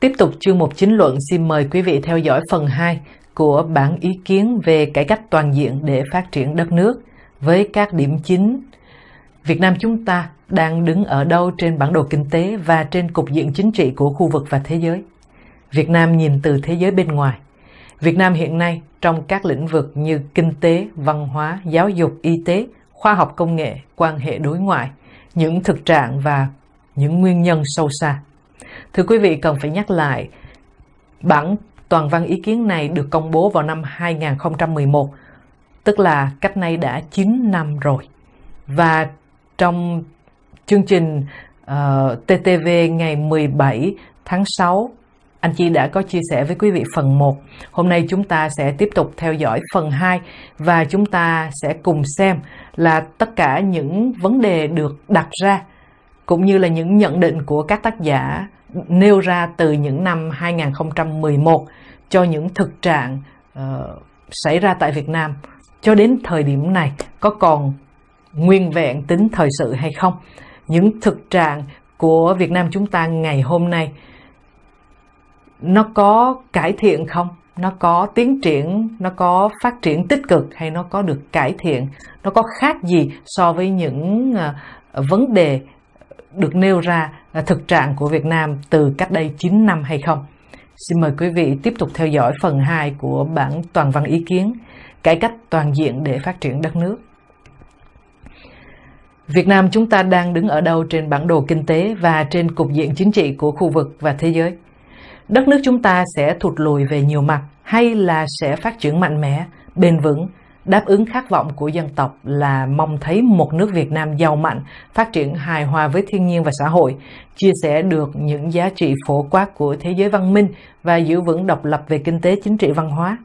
Tiếp tục chương mục chính luận, xin mời quý vị theo dõi phần 2 của bản ý kiến về cải cách toàn diện để phát triển đất nước với các điểm chính. Việt Nam chúng ta đang đứng ở đâu trên bản đồ kinh tế và trên cục diện chính trị của khu vực và thế giới? Việt Nam nhìn từ thế giới bên ngoài. Việt Nam hiện nay trong các lĩnh vực như kinh tế, văn hóa, giáo dục, y tế, khoa học công nghệ, quan hệ đối ngoại, những thực trạng và những nguyên nhân sâu xa. Thưa quý vị cần phải nhắc lại, bản toàn văn ý kiến này được công bố vào năm 2011, tức là cách nay đã 9 năm rồi. Và trong chương trình uh, ờ, TTV ngày 17 tháng 6 anh Chi đã có chia sẻ với quý vị phần 1. Hôm nay chúng ta sẽ tiếp tục theo dõi phần 2 và chúng ta sẽ cùng xem là tất cả những vấn đề được đặt ra cũng như là những nhận định của các tác giả nêu ra từ những năm 2011 cho những thực trạng uh, xảy ra tại Việt Nam cho đến thời điểm này có còn nguyên vẹn tính thời sự hay không. Những thực trạng của Việt Nam chúng ta ngày hôm nay nó có cải thiện không nó có tiến triển nó có phát triển tích cực hay nó có được cải thiện nó có khác gì so với những à, vấn đề được nêu ra à, thực trạng của Việt Nam từ cách đây 9 năm hay không Xin mời quý vị tiếp tục theo dõi phần 2 của bản toàn văn ý kiến Cải cách toàn diện để phát triển đất nước Việt Nam chúng ta đang đứng ở đâu trên bản đồ kinh tế và trên cục diện chính trị của khu vực và thế giới? đất nước chúng ta sẽ thụt lùi về nhiều mặt hay là sẽ phát triển mạnh mẽ, bền vững, đáp ứng khát vọng của dân tộc là mong thấy một nước Việt Nam giàu mạnh, phát triển hài hòa với thiên nhiên và xã hội, chia sẻ được những giá trị phổ quát của thế giới văn minh và giữ vững độc lập về kinh tế chính trị văn hóa.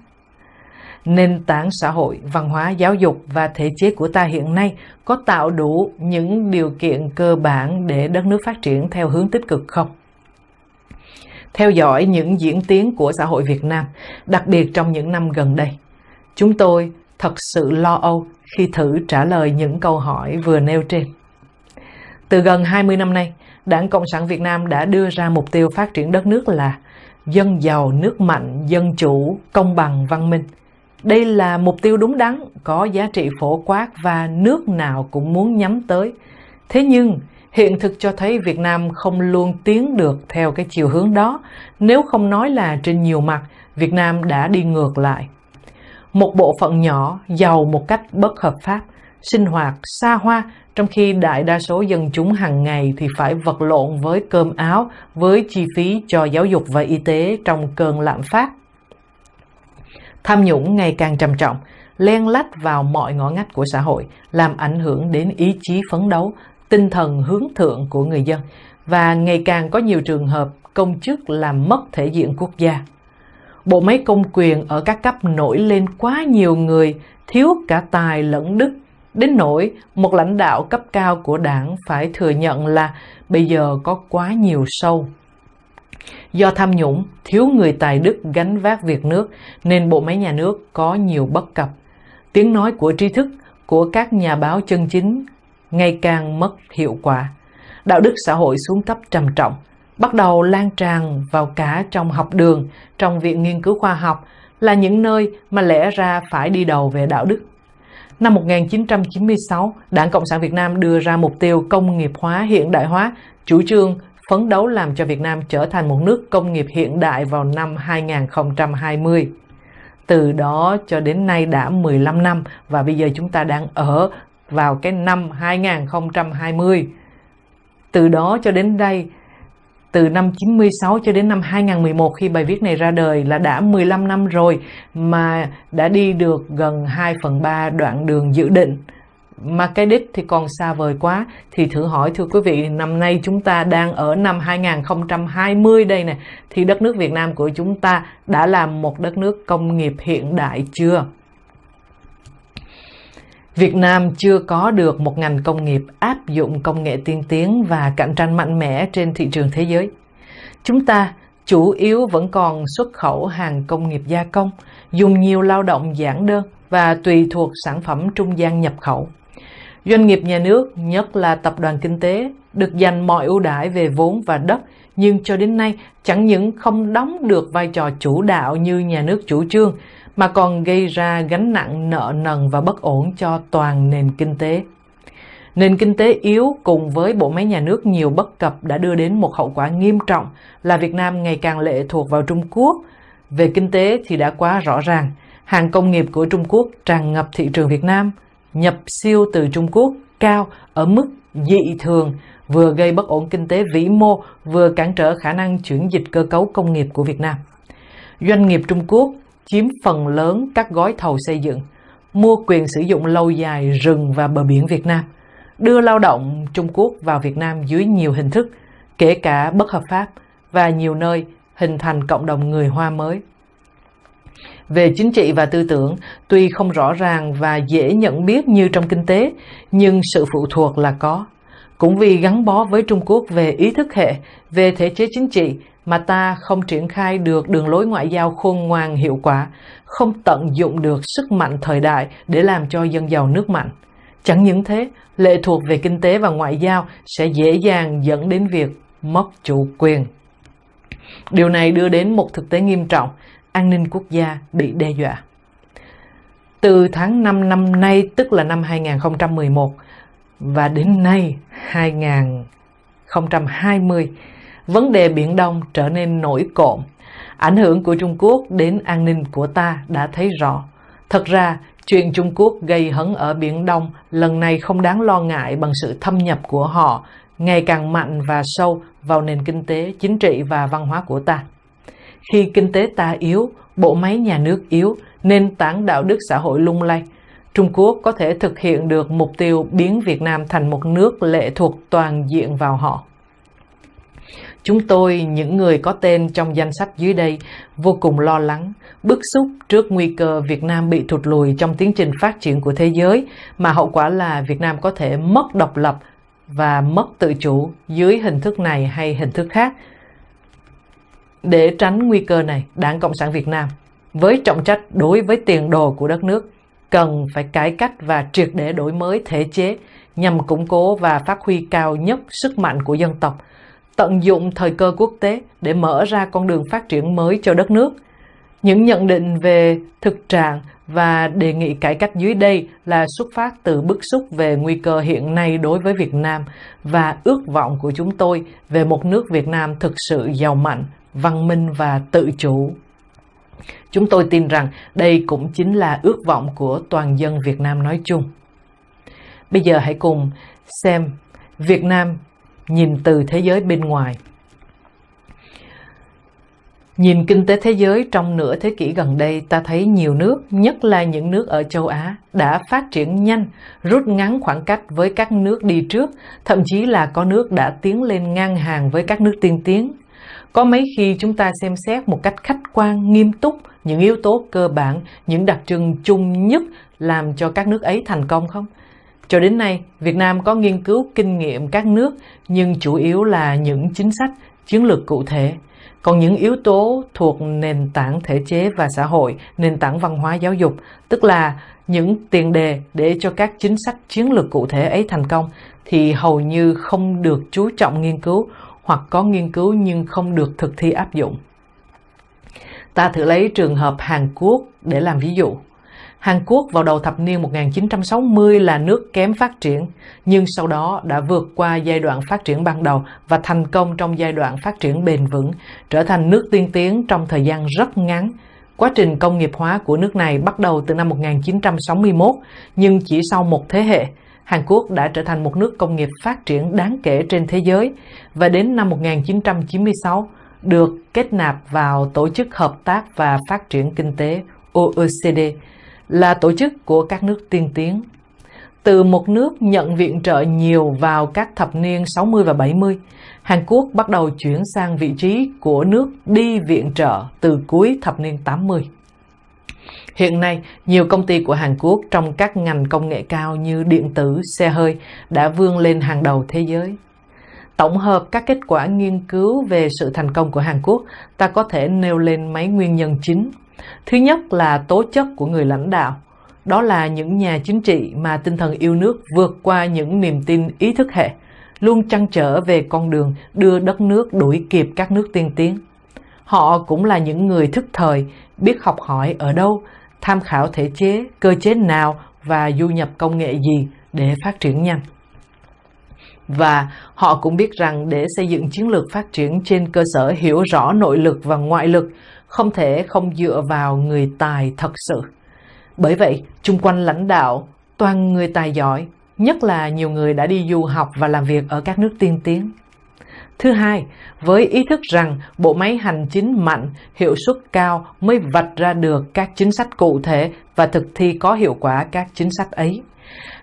Nền tảng xã hội, văn hóa, giáo dục và thể chế của ta hiện nay có tạo đủ những điều kiện cơ bản để đất nước phát triển theo hướng tích cực không? theo dõi những diễn tiến của xã hội Việt Nam, đặc biệt trong những năm gần đây. Chúng tôi thật sự lo âu khi thử trả lời những câu hỏi vừa nêu trên. Từ gần 20 năm nay, Đảng Cộng sản Việt Nam đã đưa ra mục tiêu phát triển đất nước là dân giàu, nước mạnh, dân chủ, công bằng, văn minh. Đây là mục tiêu đúng đắn, có giá trị phổ quát và nước nào cũng muốn nhắm tới. Thế nhưng, hiện thực cho thấy Việt Nam không luôn tiến được theo cái chiều hướng đó, nếu không nói là trên nhiều mặt, Việt Nam đã đi ngược lại. Một bộ phận nhỏ giàu một cách bất hợp pháp, sinh hoạt xa hoa trong khi đại đa số dân chúng hàng ngày thì phải vật lộn với cơm áo, với chi phí cho giáo dục và y tế trong cơn lạm phát. Tham nhũng ngày càng trầm trọng, len lách vào mọi ngõ ngách của xã hội, làm ảnh hưởng đến ý chí phấn đấu, tinh thần hướng thượng của người dân và ngày càng có nhiều trường hợp công chức làm mất thể diện quốc gia. Bộ máy công quyền ở các cấp nổi lên quá nhiều người thiếu cả tài lẫn đức đến nỗi một lãnh đạo cấp cao của đảng phải thừa nhận là bây giờ có quá nhiều sâu. Do tham nhũng, thiếu người tài đức gánh vác việc nước nên bộ máy nhà nước có nhiều bất cập. Tiếng nói của tri thức, của các nhà báo chân chính ngày càng mất hiệu quả. Đạo đức xã hội xuống cấp trầm trọng, bắt đầu lan tràn vào cả trong học đường, trong viện nghiên cứu khoa học, là những nơi mà lẽ ra phải đi đầu về đạo đức. Năm 1996, Đảng Cộng sản Việt Nam đưa ra mục tiêu công nghiệp hóa hiện đại hóa, chủ trương phấn đấu làm cho Việt Nam trở thành một nước công nghiệp hiện đại vào năm 2020. Từ đó cho đến nay đã 15 năm và bây giờ chúng ta đang ở vào cái năm 2020 từ đó cho đến đây từ năm 96 cho đến năm 2011 khi bài viết này ra đời là đã 15 năm rồi mà đã đi được gần 2 phần 3 đoạn đường dự định mà cái đích thì còn xa vời quá thì thử hỏi thưa quý vị năm nay chúng ta đang ở năm 2020 đây nè thì đất nước Việt Nam của chúng ta đã là một đất nước công nghiệp hiện đại chưa? Việt Nam chưa có được một ngành công nghiệp áp dụng công nghệ tiên tiến và cạnh tranh mạnh mẽ trên thị trường thế giới. Chúng ta chủ yếu vẫn còn xuất khẩu hàng công nghiệp gia công, dùng nhiều lao động giản đơn và tùy thuộc sản phẩm trung gian nhập khẩu. Doanh nghiệp nhà nước, nhất là tập đoàn kinh tế, được dành mọi ưu đãi về vốn và đất, nhưng cho đến nay chẳng những không đóng được vai trò chủ đạo như nhà nước chủ trương, mà còn gây ra gánh nặng nợ nần và bất ổn cho toàn nền kinh tế. Nền kinh tế yếu cùng với bộ máy nhà nước nhiều bất cập đã đưa đến một hậu quả nghiêm trọng là Việt Nam ngày càng lệ thuộc vào Trung Quốc. Về kinh tế thì đã quá rõ ràng, hàng công nghiệp của Trung Quốc tràn ngập thị trường Việt Nam, nhập siêu từ Trung Quốc cao ở mức dị thường, vừa gây bất ổn kinh tế vĩ mô, vừa cản trở khả năng chuyển dịch cơ cấu công nghiệp của Việt Nam. Doanh nghiệp Trung Quốc chiếm phần lớn các gói thầu xây dựng, mua quyền sử dụng lâu dài rừng và bờ biển Việt Nam, đưa lao động Trung Quốc vào Việt Nam dưới nhiều hình thức, kể cả bất hợp pháp và nhiều nơi hình thành cộng đồng người Hoa mới. Về chính trị và tư tưởng, tuy không rõ ràng và dễ nhận biết như trong kinh tế, nhưng sự phụ thuộc là có. Cũng vì gắn bó với Trung Quốc về ý thức hệ, về thể chế chính trị mà ta không triển khai được đường lối ngoại giao khôn ngoan hiệu quả, không tận dụng được sức mạnh thời đại để làm cho dân giàu nước mạnh. Chẳng những thế, lệ thuộc về kinh tế và ngoại giao sẽ dễ dàng dẫn đến việc mất chủ quyền. Điều này đưa đến một thực tế nghiêm trọng, an ninh quốc gia bị đe dọa. Từ tháng 5 năm nay, tức là năm 2011, và đến nay 2020, vấn đề Biển Đông trở nên nổi cộm. Ảnh hưởng của Trung Quốc đến an ninh của ta đã thấy rõ. Thật ra, chuyện Trung Quốc gây hấn ở Biển Đông lần này không đáng lo ngại bằng sự thâm nhập của họ ngày càng mạnh và sâu vào nền kinh tế, chính trị và văn hóa của ta. Khi kinh tế ta yếu, bộ máy nhà nước yếu, nên tảng đạo đức xã hội lung lay, Trung Quốc có thể thực hiện được mục tiêu biến Việt Nam thành một nước lệ thuộc toàn diện vào họ. Chúng tôi, những người có tên trong danh sách dưới đây, vô cùng lo lắng, bức xúc trước nguy cơ Việt Nam bị thụt lùi trong tiến trình phát triển của thế giới, mà hậu quả là Việt Nam có thể mất độc lập và mất tự chủ dưới hình thức này hay hình thức khác. Để tránh nguy cơ này, Đảng Cộng sản Việt Nam, với trọng trách đối với tiền đồ của đất nước, cần phải cải cách và triệt để đổi mới thể chế nhằm củng cố và phát huy cao nhất sức mạnh của dân tộc – tận dụng thời cơ quốc tế để mở ra con đường phát triển mới cho đất nước. Những nhận định về thực trạng và đề nghị cải cách dưới đây là xuất phát từ bức xúc về nguy cơ hiện nay đối với Việt Nam và ước vọng của chúng tôi về một nước Việt Nam thực sự giàu mạnh, văn minh và tự chủ. Chúng tôi tin rằng đây cũng chính là ước vọng của toàn dân Việt Nam nói chung. Bây giờ hãy cùng xem Việt Nam nhìn từ thế giới bên ngoài Nhìn kinh tế thế giới trong nửa thế kỷ gần đây, ta thấy nhiều nước, nhất là những nước ở châu Á, đã phát triển nhanh, rút ngắn khoảng cách với các nước đi trước, thậm chí là có nước đã tiến lên ngang hàng với các nước tiên tiến. Có mấy khi chúng ta xem xét một cách khách quan, nghiêm túc những yếu tố cơ bản, những đặc trưng chung nhất làm cho các nước ấy thành công không? Cho đến nay, Việt Nam có nghiên cứu kinh nghiệm các nước nhưng chủ yếu là những chính sách, chiến lược cụ thể. Còn những yếu tố thuộc nền tảng thể chế và xã hội, nền tảng văn hóa giáo dục, tức là những tiền đề để cho các chính sách chiến lược cụ thể ấy thành công thì hầu như không được chú trọng nghiên cứu hoặc có nghiên cứu nhưng không được thực thi áp dụng. Ta thử lấy trường hợp Hàn Quốc để làm ví dụ. Hàn Quốc vào đầu thập niên 1960 là nước kém phát triển, nhưng sau đó đã vượt qua giai đoạn phát triển ban đầu và thành công trong giai đoạn phát triển bền vững, trở thành nước tiên tiến trong thời gian rất ngắn. Quá trình công nghiệp hóa của nước này bắt đầu từ năm 1961, nhưng chỉ sau một thế hệ, Hàn Quốc đã trở thành một nước công nghiệp phát triển đáng kể trên thế giới và đến năm 1996 được kết nạp vào Tổ chức Hợp tác và Phát triển Kinh tế OECD là tổ chức của các nước tiên tiến. Từ một nước nhận viện trợ nhiều vào các thập niên 60 và 70, Hàn Quốc bắt đầu chuyển sang vị trí của nước đi viện trợ từ cuối thập niên 80. Hiện nay, nhiều công ty của Hàn Quốc trong các ngành công nghệ cao như điện tử, xe hơi đã vươn lên hàng đầu thế giới. Tổng hợp các kết quả nghiên cứu về sự thành công của Hàn Quốc, ta có thể nêu lên mấy nguyên nhân chính Thứ nhất là tố chất của người lãnh đạo. Đó là những nhà chính trị mà tinh thần yêu nước vượt qua những niềm tin ý thức hệ, luôn trăn trở về con đường đưa đất nước đuổi kịp các nước tiên tiến. Họ cũng là những người thức thời, biết học hỏi ở đâu, tham khảo thể chế, cơ chế nào và du nhập công nghệ gì để phát triển nhanh. Và họ cũng biết rằng để xây dựng chiến lược phát triển trên cơ sở hiểu rõ nội lực và ngoại lực không thể không dựa vào người tài thật sự. Bởi vậy, chung quanh lãnh đạo, toàn người tài giỏi, nhất là nhiều người đã đi du học và làm việc ở các nước tiên tiến. Thứ hai, với ý thức rằng bộ máy hành chính mạnh, hiệu suất cao mới vạch ra được các chính sách cụ thể và thực thi có hiệu quả các chính sách ấy.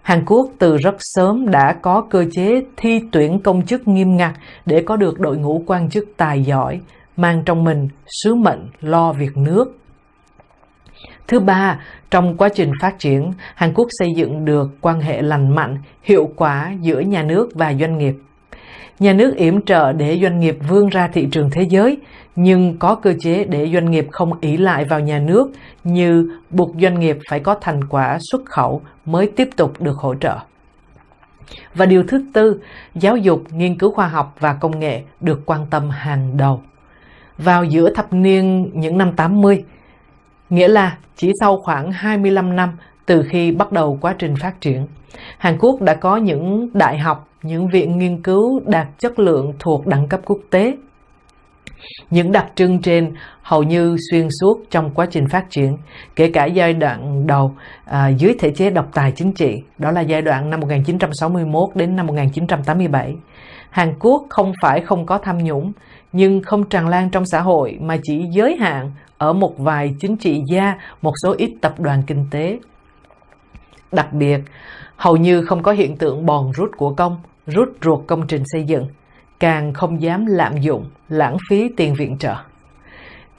Hàn Quốc từ rất sớm đã có cơ chế thi tuyển công chức nghiêm ngặt để có được đội ngũ quan chức tài giỏi, mang trong mình sứ mệnh lo việc nước. Thứ ba, trong quá trình phát triển, Hàn Quốc xây dựng được quan hệ lành mạnh, hiệu quả giữa nhà nước và doanh nghiệp. Nhà nước yểm trợ để doanh nghiệp vươn ra thị trường thế giới, nhưng có cơ chế để doanh nghiệp không ỷ lại vào nhà nước như buộc doanh nghiệp phải có thành quả xuất khẩu mới tiếp tục được hỗ trợ. Và điều thứ tư, giáo dục, nghiên cứu khoa học và công nghệ được quan tâm hàng đầu vào giữa thập niên những năm 80, nghĩa là chỉ sau khoảng 25 năm từ khi bắt đầu quá trình phát triển. Hàn Quốc đã có những đại học, những viện nghiên cứu đạt chất lượng thuộc đẳng cấp quốc tế. Những đặc trưng trên hầu như xuyên suốt trong quá trình phát triển, kể cả giai đoạn đầu à, dưới thể chế độc tài chính trị, đó là giai đoạn năm 1961 đến năm 1987. Hàn Quốc không phải không có tham nhũng, nhưng không tràn lan trong xã hội mà chỉ giới hạn ở một vài chính trị gia, một số ít tập đoàn kinh tế. Đặc biệt, hầu như không có hiện tượng bòn rút của công, rút ruột công trình xây dựng, càng không dám lạm dụng, lãng phí tiền viện trợ.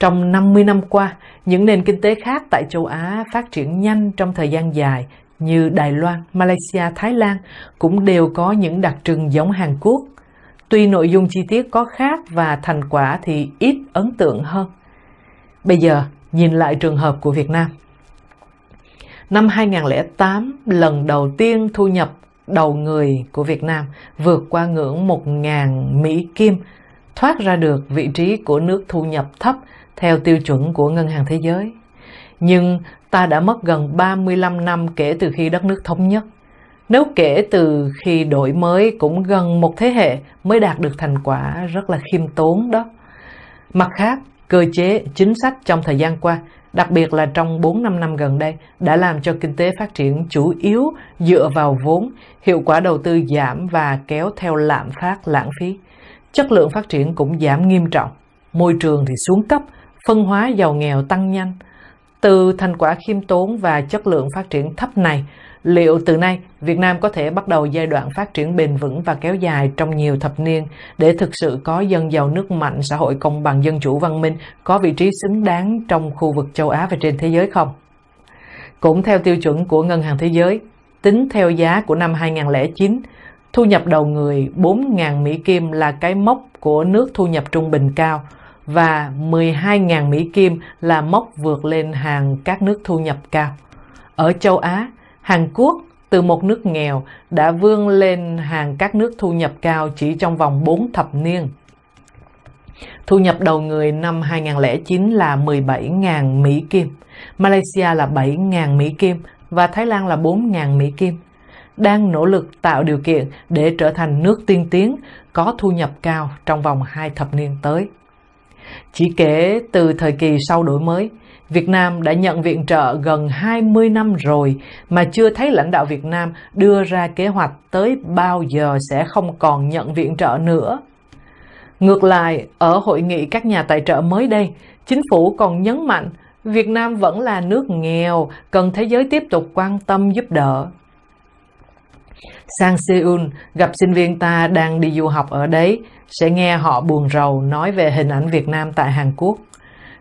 Trong 50 năm qua, những nền kinh tế khác tại châu Á phát triển nhanh trong thời gian dài như Đài Loan, Malaysia, Thái Lan cũng đều có những đặc trưng giống Hàn Quốc Tuy nội dung chi tiết có khác và thành quả thì ít ấn tượng hơn. Bây giờ, nhìn lại trường hợp của Việt Nam. Năm 2008, lần đầu tiên thu nhập đầu người của Việt Nam vượt qua ngưỡng 1.000 Mỹ Kim, thoát ra được vị trí của nước thu nhập thấp theo tiêu chuẩn của Ngân hàng Thế giới. Nhưng ta đã mất gần 35 năm kể từ khi đất nước thống nhất. Nếu kể từ khi đổi mới cũng gần một thế hệ mới đạt được thành quả rất là khiêm tốn đó. Mặt khác, cơ chế, chính sách trong thời gian qua, đặc biệt là trong 4-5 năm gần đây, đã làm cho kinh tế phát triển chủ yếu dựa vào vốn, hiệu quả đầu tư giảm và kéo theo lạm phát lãng phí. Chất lượng phát triển cũng giảm nghiêm trọng, môi trường thì xuống cấp, phân hóa giàu nghèo tăng nhanh. Từ thành quả khiêm tốn và chất lượng phát triển thấp này, liệu từ nay Việt Nam có thể bắt đầu giai đoạn phát triển bền vững và kéo dài trong nhiều thập niên để thực sự có dân giàu nước mạnh, xã hội công bằng, dân chủ văn minh, có vị trí xứng đáng trong khu vực châu Á và trên thế giới không? Cũng theo tiêu chuẩn của Ngân hàng Thế giới, tính theo giá của năm 2009, thu nhập đầu người 4.000 Mỹ Kim là cái mốc của nước thu nhập trung bình cao và 12.000 Mỹ Kim là mốc vượt lên hàng các nước thu nhập cao. Ở châu Á, Hàn Quốc từ một nước nghèo đã vươn lên hàng các nước thu nhập cao chỉ trong vòng 4 thập niên. Thu nhập đầu người năm 2009 là 17.000 Mỹ Kim, Malaysia là 7.000 Mỹ Kim và Thái Lan là 4.000 Mỹ Kim. Đang nỗ lực tạo điều kiện để trở thành nước tiên tiến có thu nhập cao trong vòng hai thập niên tới. Chỉ kể từ thời kỳ sau đổi mới, Việt Nam đã nhận viện trợ gần 20 năm rồi mà chưa thấy lãnh đạo Việt Nam đưa ra kế hoạch tới bao giờ sẽ không còn nhận viện trợ nữa. Ngược lại, ở hội nghị các nhà tài trợ mới đây, chính phủ còn nhấn mạnh Việt Nam vẫn là nước nghèo, cần thế giới tiếp tục quan tâm giúp đỡ. Sang Seoul, gặp sinh viên ta đang đi du học ở đấy, sẽ nghe họ buồn rầu nói về hình ảnh Việt Nam tại Hàn Quốc.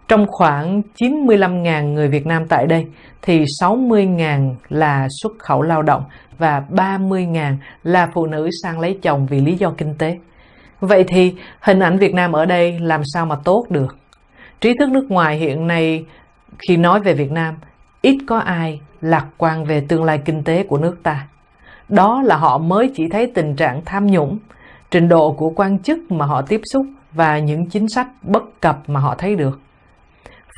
Trong khoảng 95.000 người Việt Nam tại đây thì 60.000 là xuất khẩu lao động và 30.000 là phụ nữ sang lấy chồng vì lý do kinh tế. Vậy thì hình ảnh Việt Nam ở đây làm sao mà tốt được? Trí thức nước ngoài hiện nay khi nói về Việt Nam ít có ai lạc quan về tương lai kinh tế của nước ta. Đó là họ mới chỉ thấy tình trạng tham nhũng, trình độ của quan chức mà họ tiếp xúc và những chính sách bất cập mà họ thấy được.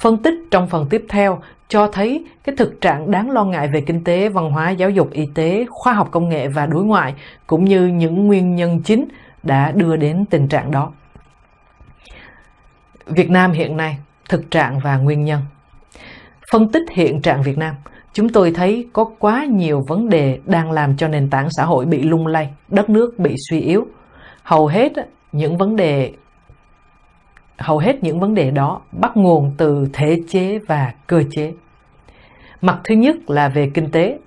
Phân tích trong phần tiếp theo cho thấy cái thực trạng đáng lo ngại về kinh tế, văn hóa, giáo dục, y tế, khoa học công nghệ và đối ngoại cũng như những nguyên nhân chính đã đưa đến tình trạng đó. Việt Nam hiện nay, thực trạng và nguyên nhân. Phân tích hiện trạng Việt Nam, chúng tôi thấy có quá nhiều vấn đề đang làm cho nền tảng xã hội bị lung lay, đất nước bị suy yếu. Hầu hết những vấn đề hầu hết những vấn đề đó bắt nguồn từ thể chế và cơ chế. Mặt thứ nhất là về kinh tế.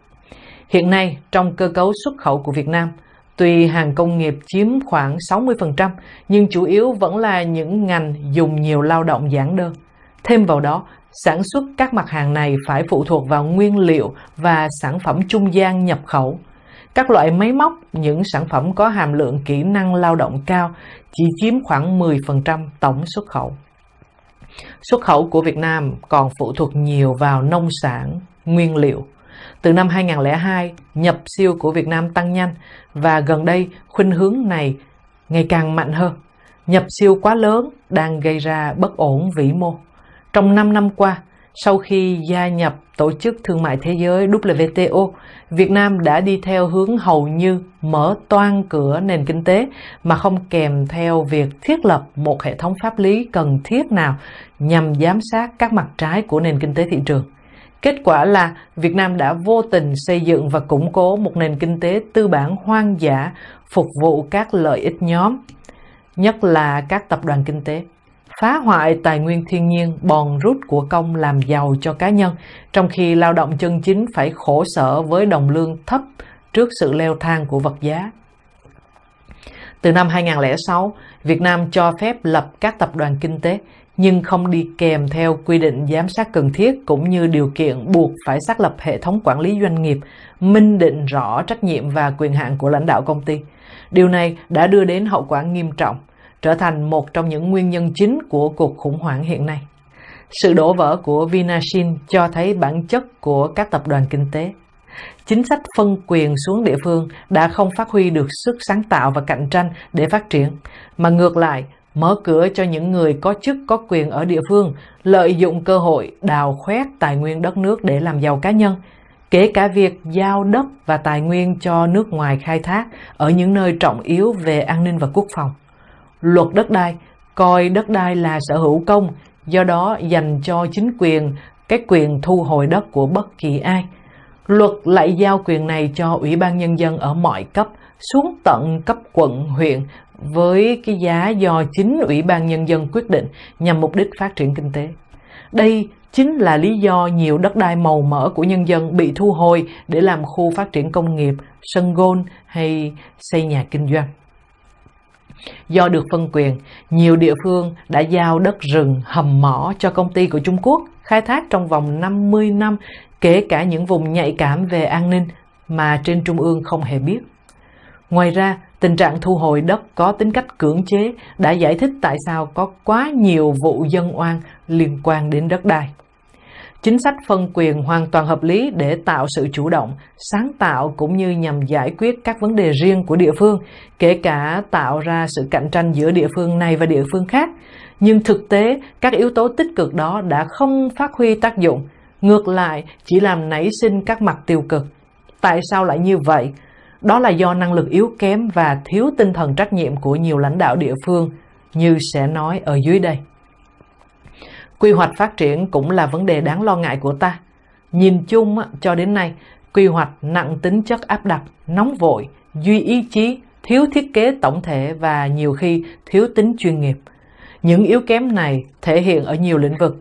Hiện nay, trong cơ cấu xuất khẩu của Việt Nam, tuy hàng công nghiệp chiếm khoảng 60%, nhưng chủ yếu vẫn là những ngành dùng nhiều lao động giản đơn. Thêm vào đó, sản xuất các mặt hàng này phải phụ thuộc vào nguyên liệu và sản phẩm trung gian nhập khẩu. Các loại máy móc, những sản phẩm có hàm lượng kỹ năng lao động cao chỉ chiếm khoảng 10% tổng xuất khẩu. Xuất khẩu của Việt Nam còn phụ thuộc nhiều vào nông sản, nguyên liệu. Từ năm 2002, nhập siêu của Việt Nam tăng nhanh và gần đây khuynh hướng này ngày càng mạnh hơn. Nhập siêu quá lớn đang gây ra bất ổn vĩ mô. Trong 5 năm qua, sau khi gia nhập Tổ chức Thương mại Thế giới WTO, Việt Nam đã đi theo hướng hầu như mở toan cửa nền kinh tế mà không kèm theo việc thiết lập một hệ thống pháp lý cần thiết nào nhằm giám sát các mặt trái của nền kinh tế thị trường. Kết quả là Việt Nam đã vô tình xây dựng và củng cố một nền kinh tế tư bản hoang dã phục vụ các lợi ích nhóm, nhất là các tập đoàn kinh tế phá hoại tài nguyên thiên nhiên, bòn rút của công làm giàu cho cá nhân, trong khi lao động chân chính phải khổ sở với đồng lương thấp trước sự leo thang của vật giá. Từ năm 2006, Việt Nam cho phép lập các tập đoàn kinh tế, nhưng không đi kèm theo quy định giám sát cần thiết cũng như điều kiện buộc phải xác lập hệ thống quản lý doanh nghiệp, minh định rõ trách nhiệm và quyền hạn của lãnh đạo công ty. Điều này đã đưa đến hậu quả nghiêm trọng trở thành một trong những nguyên nhân chính của cuộc khủng hoảng hiện nay. Sự đổ vỡ của Vinashin cho thấy bản chất của các tập đoàn kinh tế. Chính sách phân quyền xuống địa phương đã không phát huy được sức sáng tạo và cạnh tranh để phát triển, mà ngược lại mở cửa cho những người có chức có quyền ở địa phương lợi dụng cơ hội đào khoét tài nguyên đất nước để làm giàu cá nhân, kể cả việc giao đất và tài nguyên cho nước ngoài khai thác ở những nơi trọng yếu về an ninh và quốc phòng luật đất đai coi đất đai là sở hữu công, do đó dành cho chính quyền cái quyền thu hồi đất của bất kỳ ai. Luật lại giao quyền này cho Ủy ban Nhân dân ở mọi cấp, xuống tận cấp quận, huyện với cái giá do chính Ủy ban Nhân dân quyết định nhằm mục đích phát triển kinh tế. Đây chính là lý do nhiều đất đai màu mỡ của nhân dân bị thu hồi để làm khu phát triển công nghiệp, sân gôn hay xây nhà kinh doanh. Do được phân quyền, nhiều địa phương đã giao đất rừng hầm mỏ cho công ty của Trung Quốc khai thác trong vòng 50 năm, kể cả những vùng nhạy cảm về an ninh mà trên Trung ương không hề biết. Ngoài ra, tình trạng thu hồi đất có tính cách cưỡng chế đã giải thích tại sao có quá nhiều vụ dân oan liên quan đến đất đai. Chính sách phân quyền hoàn toàn hợp lý để tạo sự chủ động, sáng tạo cũng như nhằm giải quyết các vấn đề riêng của địa phương, kể cả tạo ra sự cạnh tranh giữa địa phương này và địa phương khác. Nhưng thực tế, các yếu tố tích cực đó đã không phát huy tác dụng, ngược lại chỉ làm nảy sinh các mặt tiêu cực. Tại sao lại như vậy? Đó là do năng lực yếu kém và thiếu tinh thần trách nhiệm của nhiều lãnh đạo địa phương, như sẽ nói ở dưới đây. Quy hoạch phát triển cũng là vấn đề ừ. đáng lo ngại của ta. Nhìn chung cho đến nay, quy hoạch nặng tính chất áp đặt, nóng vội, duy ý chí, thiếu thiết kế tổng thể và nhiều khi thiếu tính chuyên nghiệp. Những yếu kém này thể hiện ở nhiều lĩnh vực.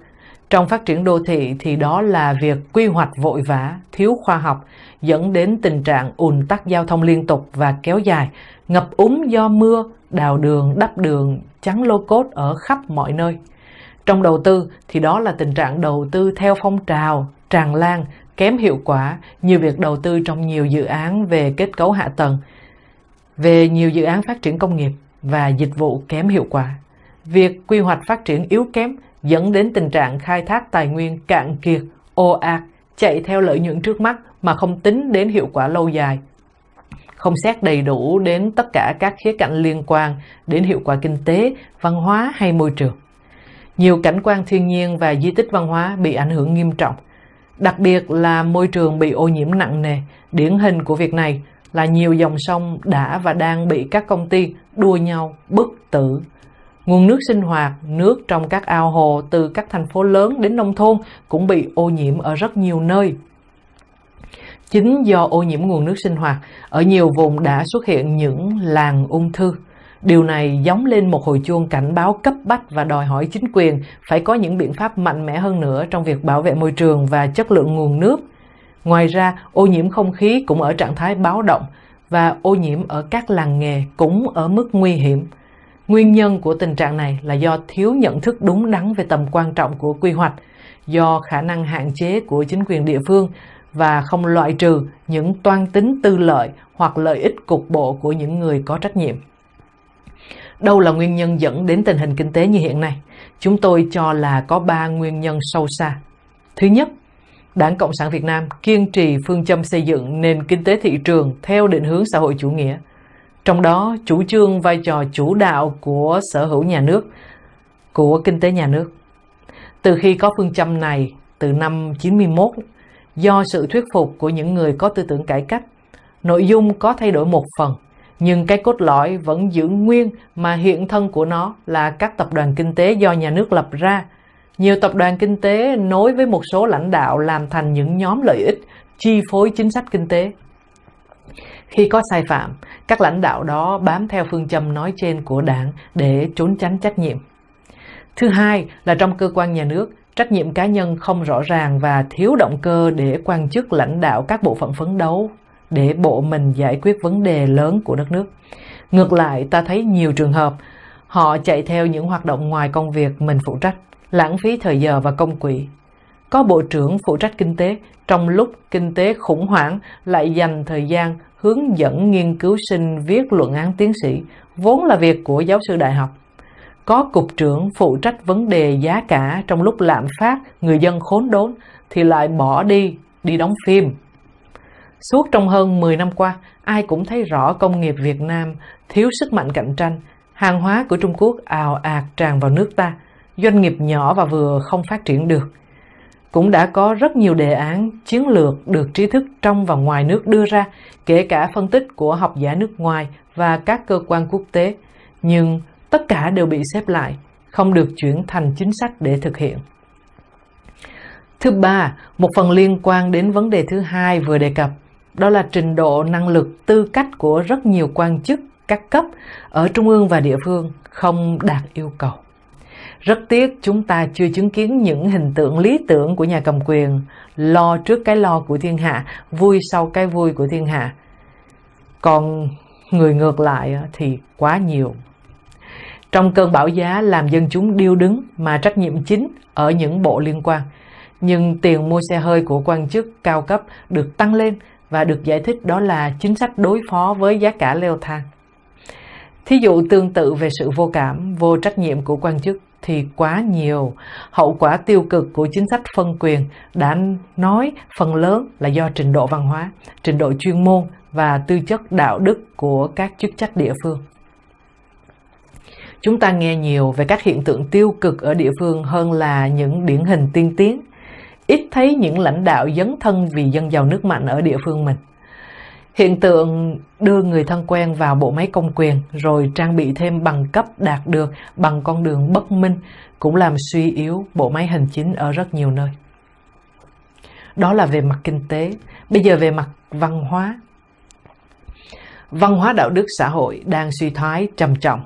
Trong phát triển đô thị thì đó là việc quy hoạch vội vã, thiếu khoa học, dẫn đến tình trạng ùn tắc giao thông liên tục và kéo dài, ngập úng do mưa, đào đường, đắp đường, trắng lô cốt ở khắp mọi nơi. Trong đầu tư thì đó là tình trạng đầu tư theo phong trào, tràn lan, kém hiệu quả như việc đầu tư trong nhiều dự án về kết cấu hạ tầng, về nhiều dự án phát triển công nghiệp và dịch vụ kém hiệu quả. Việc quy hoạch phát triển yếu kém dẫn đến tình trạng khai thác tài nguyên cạn kiệt, ồ ạt, chạy theo lợi nhuận trước mắt mà không tính đến hiệu quả lâu dài, không xét đầy đủ đến tất cả các khía cạnh liên quan đến hiệu quả kinh tế, văn hóa hay môi trường. Nhiều cảnh quan thiên nhiên và di tích văn hóa bị ảnh hưởng nghiêm trọng. Đặc biệt là môi trường bị ô nhiễm nặng nề, điển hình của việc này là nhiều dòng sông đã và đang bị các công ty đua nhau bức tử. Nguồn nước sinh hoạt, nước trong các ao hồ từ các thành phố lớn đến nông thôn cũng bị ô nhiễm ở rất nhiều nơi. Chính do ô nhiễm nguồn nước sinh hoạt, ở nhiều vùng đã xuất hiện những làng ung thư. Điều này giống lên một hồi chuông cảnh báo cấp bách và đòi hỏi chính quyền phải có những biện pháp mạnh mẽ hơn nữa trong việc bảo vệ môi trường và chất lượng nguồn nước. Ngoài ra, ô nhiễm không khí cũng ở trạng thái báo động và ô nhiễm ở các làng nghề cũng ở mức nguy hiểm. Nguyên nhân của tình trạng này là do thiếu nhận thức đúng đắn về tầm quan trọng của quy hoạch, do khả năng hạn chế của chính quyền địa phương và không loại trừ những toan tính tư lợi hoặc lợi ích cục bộ của những người có trách nhiệm đâu là nguyên nhân dẫn đến tình hình kinh tế như hiện nay? Chúng tôi cho là có 3 nguyên nhân sâu xa. Thứ nhất, Đảng Cộng sản Việt Nam kiên trì phương châm xây dựng nền kinh tế thị trường theo định hướng xã hội chủ nghĩa. Trong đó, chủ trương vai trò chủ đạo của sở hữu nhà nước, của kinh tế nhà nước. Từ khi có phương châm này, từ năm 91, do sự thuyết phục của những người có tư tưởng cải cách, nội dung có thay đổi một phần – nhưng cái cốt lõi vẫn giữ nguyên mà hiện thân của nó là các tập đoàn kinh tế do nhà nước lập ra. Nhiều tập đoàn kinh tế nối với một số lãnh đạo làm thành những nhóm lợi ích chi phối chính sách kinh tế. Khi có sai phạm, các lãnh đạo đó bám theo phương châm nói trên của đảng để trốn tránh trách nhiệm. Thứ hai là trong cơ quan nhà nước, trách nhiệm cá nhân không rõ ràng và thiếu động cơ để quan chức lãnh đạo các bộ phận phấn đấu để bộ mình giải quyết vấn đề lớn của đất nước. Ngược lại, ta thấy nhiều trường hợp họ chạy theo những hoạt động ngoài công việc mình phụ trách, lãng phí thời giờ và công quỹ. Có bộ trưởng phụ trách kinh tế, trong lúc kinh tế khủng hoảng lại dành thời gian hướng dẫn nghiên cứu sinh viết luận án tiến sĩ, vốn là việc của giáo sư đại học. Có cục trưởng phụ trách vấn đề giá cả trong lúc lạm phát người dân khốn đốn thì lại bỏ đi, đi đóng phim, Suốt trong hơn 10 năm qua, ai cũng thấy rõ công nghiệp Việt Nam thiếu sức mạnh cạnh tranh, hàng hóa của Trung Quốc ào ạt tràn vào nước ta, doanh nghiệp nhỏ và vừa không phát triển được. Cũng đã có rất nhiều đề án, chiến lược được trí thức trong và ngoài nước đưa ra, kể cả phân tích của học giả nước ngoài và các cơ quan quốc tế, nhưng tất cả đều bị xếp lại, không được chuyển thành chính sách để thực hiện. Thứ ba, một phần liên quan đến vấn đề thứ hai vừa đề cập đó là trình độ năng lực tư cách của rất nhiều quan chức các cấp ở trung ương và địa phương không đạt yêu cầu. Rất tiếc chúng ta chưa chứng kiến những hình tượng lý tưởng của nhà cầm quyền, lo trước cái lo của thiên hạ, vui sau cái vui của thiên hạ. Còn người ngược lại thì quá nhiều. Trong cơn bão giá làm dân chúng điêu đứng mà trách nhiệm chính ở những bộ liên quan. Nhưng tiền mua xe hơi của quan chức cao cấp được tăng lên và được giải thích đó là chính sách đối phó với giá cả leo thang. Thí dụ tương tự về sự vô cảm, vô trách nhiệm của quan chức thì quá nhiều hậu quả tiêu cực của chính sách phân quyền đã nói phần lớn là do trình độ văn hóa, trình độ chuyên môn và tư chất đạo đức của các chức trách địa phương. Chúng ta nghe nhiều về các hiện tượng tiêu cực ở địa phương hơn là những điển hình tiên tiến ít thấy những lãnh đạo dấn thân vì dân giàu nước mạnh ở địa phương mình. Hiện tượng đưa người thân quen vào bộ máy công quyền rồi trang bị thêm bằng cấp đạt được bằng con đường bất minh cũng làm suy yếu bộ máy hành chính ở rất nhiều nơi. Đó là về mặt kinh tế, bây giờ về mặt văn hóa. Văn hóa đạo đức xã hội đang suy thoái trầm trọng.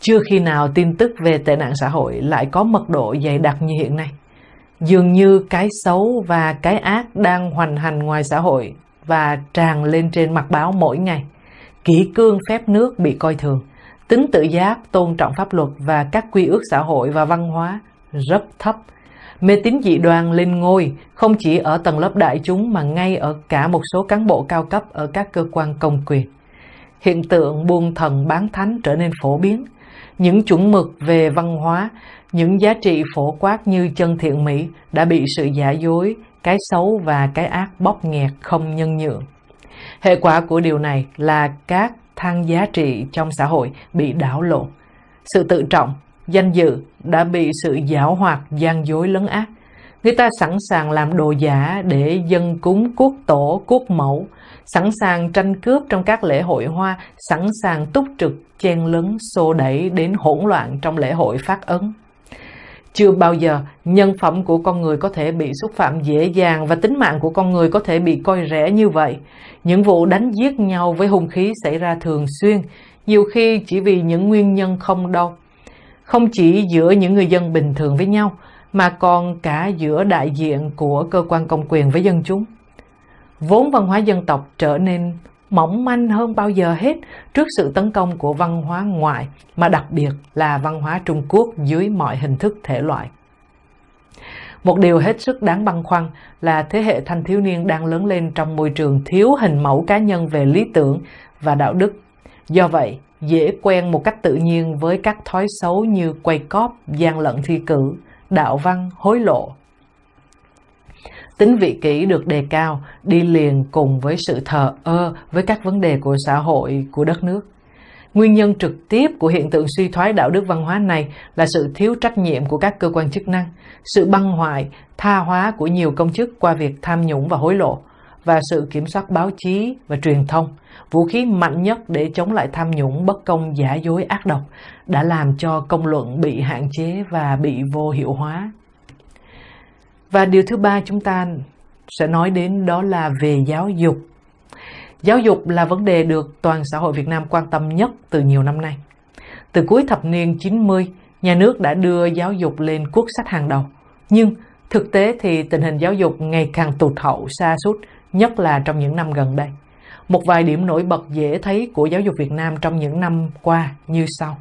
Chưa khi nào tin tức về tệ nạn xã hội lại có mật độ dày đặc như hiện nay dường như cái xấu và cái ác đang hoành hành ngoài xã hội và tràn lên trên mặt báo mỗi ngày kỷ cương phép nước bị coi thường tính tự giác tôn trọng pháp luật và các quy ước xã hội và văn hóa rất thấp mê tín dị đoan lên ngôi không chỉ ở tầng lớp đại chúng mà ngay ở cả một số cán bộ cao cấp ở các cơ quan công quyền hiện tượng buôn thần bán thánh trở nên phổ biến những chuẩn mực về văn hóa những giá trị phổ quát như chân thiện mỹ đã bị sự giả dối, cái xấu và cái ác bóp nghẹt không nhân nhượng. Hệ quả của điều này là các thang giá trị trong xã hội bị đảo lộn. Sự tự trọng, danh dự đã bị sự giảo hoạt, gian dối lấn ác Người ta sẵn sàng làm đồ giả để dân cúng quốc tổ, quốc mẫu, sẵn sàng tranh cướp trong các lễ hội hoa, sẵn sàng túc trực, chen lấn, xô đẩy đến hỗn loạn trong lễ hội phát ấn. Chưa bao giờ nhân phẩm của con người có thể bị xúc phạm dễ dàng và tính mạng của con người có thể bị coi rẻ như vậy. Những vụ đánh giết nhau với hung khí xảy ra thường xuyên, nhiều khi chỉ vì những nguyên nhân không đâu. Không chỉ giữa những người dân bình thường với nhau, mà còn cả giữa đại diện của cơ quan công quyền với dân chúng. Vốn văn hóa dân tộc trở nên mỏng manh hơn bao giờ hết trước sự tấn công của văn hóa ngoại mà đặc biệt là văn hóa Trung Quốc dưới mọi hình thức thể loại. Một điều hết sức đáng băn khoăn là thế hệ thanh thiếu niên đang lớn lên trong môi trường thiếu hình mẫu cá nhân về lý tưởng và đạo đức. Do vậy, dễ quen một cách tự nhiên với các thói xấu như quay cóp, gian lận thi cử, đạo văn, hối lộ, tính vị kỷ được đề cao đi liền cùng với sự thờ ơ với các vấn đề của xã hội, của đất nước. Nguyên nhân trực tiếp của hiện tượng suy thoái đạo đức văn hóa này là sự thiếu trách nhiệm của các cơ quan chức năng, sự băng hoại, tha hóa của nhiều công chức qua việc tham nhũng và hối lộ, và sự kiểm soát báo chí và truyền thông, vũ khí mạnh nhất để chống lại tham nhũng bất công giả dối ác độc, đã làm cho công luận bị hạn chế và bị vô hiệu hóa. Và điều thứ ba chúng ta sẽ nói đến đó là về giáo dục. Giáo dục là vấn đề được toàn xã hội Việt Nam quan tâm nhất từ nhiều năm nay. Từ cuối thập niên 90, nhà nước đã đưa giáo dục lên quốc sách hàng đầu. Nhưng thực tế thì tình hình giáo dục ngày càng tụt hậu xa sút nhất là trong những năm gần đây. Một vài điểm nổi bật dễ thấy của giáo dục Việt Nam trong những năm qua như sau.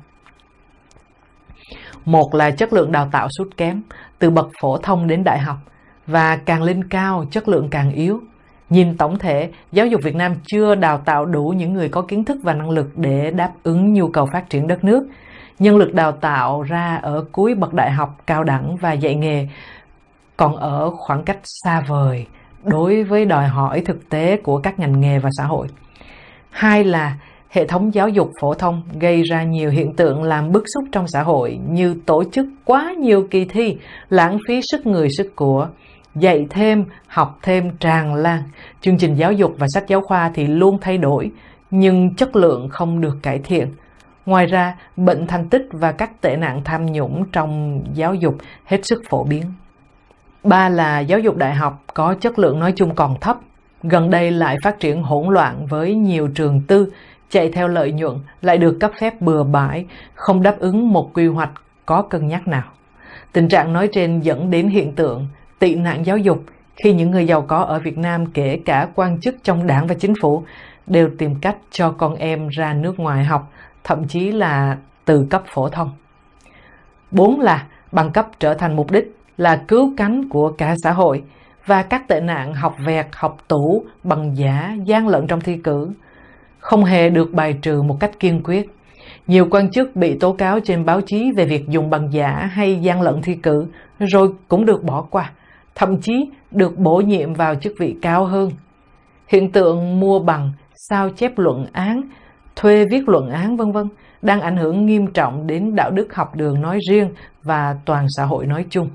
Một là chất lượng đào tạo sút kém, từ bậc phổ thông đến đại học và càng lên cao chất lượng càng yếu. Nhìn tổng thể, giáo dục Việt Nam chưa đào tạo đủ những người có kiến thức và năng lực để đáp ứng nhu cầu phát triển đất nước. Nhân lực đào tạo ra ở cuối bậc đại học, cao đẳng và dạy nghề còn ở khoảng cách xa vời đối với đòi hỏi thực tế của các ngành nghề và xã hội. Hai là hệ thống giáo dục phổ thông gây ra nhiều hiện tượng làm bức xúc trong xã hội như tổ chức quá nhiều kỳ thi, lãng phí sức người sức của, dạy thêm, học thêm tràn lan. Chương trình giáo dục và sách giáo khoa thì luôn thay đổi, nhưng chất lượng không được cải thiện. Ngoài ra, bệnh thành tích và các tệ nạn tham nhũng trong giáo dục hết sức phổ biến. Ba là giáo dục đại học có chất lượng nói chung còn thấp. Gần đây lại phát triển hỗn loạn với nhiều trường tư, chạy theo lợi nhuận lại được cấp phép bừa bãi, không đáp ứng một quy hoạch có cân nhắc nào. Tình trạng nói trên dẫn đến hiện tượng tị nạn giáo dục khi những người giàu có ở Việt Nam kể cả quan chức trong đảng và chính phủ đều tìm cách cho con em ra nước ngoài học, thậm chí là từ cấp phổ thông. 4 là bằng cấp trở thành mục đích là cứu cánh của cả xã hội và các tệ nạn học vẹt, học tủ, bằng giả, gian lận trong thi cử, không hề được bài trừ một cách kiên quyết. Nhiều quan chức bị tố cáo trên báo chí về việc dùng bằng giả hay gian lận thi cử rồi cũng được bỏ qua, thậm chí được bổ nhiệm vào chức vị cao hơn. Hiện tượng mua bằng, sao chép luận án, thuê viết luận án vân vân đang ảnh hưởng nghiêm trọng đến đạo đức học đường nói riêng và toàn xã hội nói chung.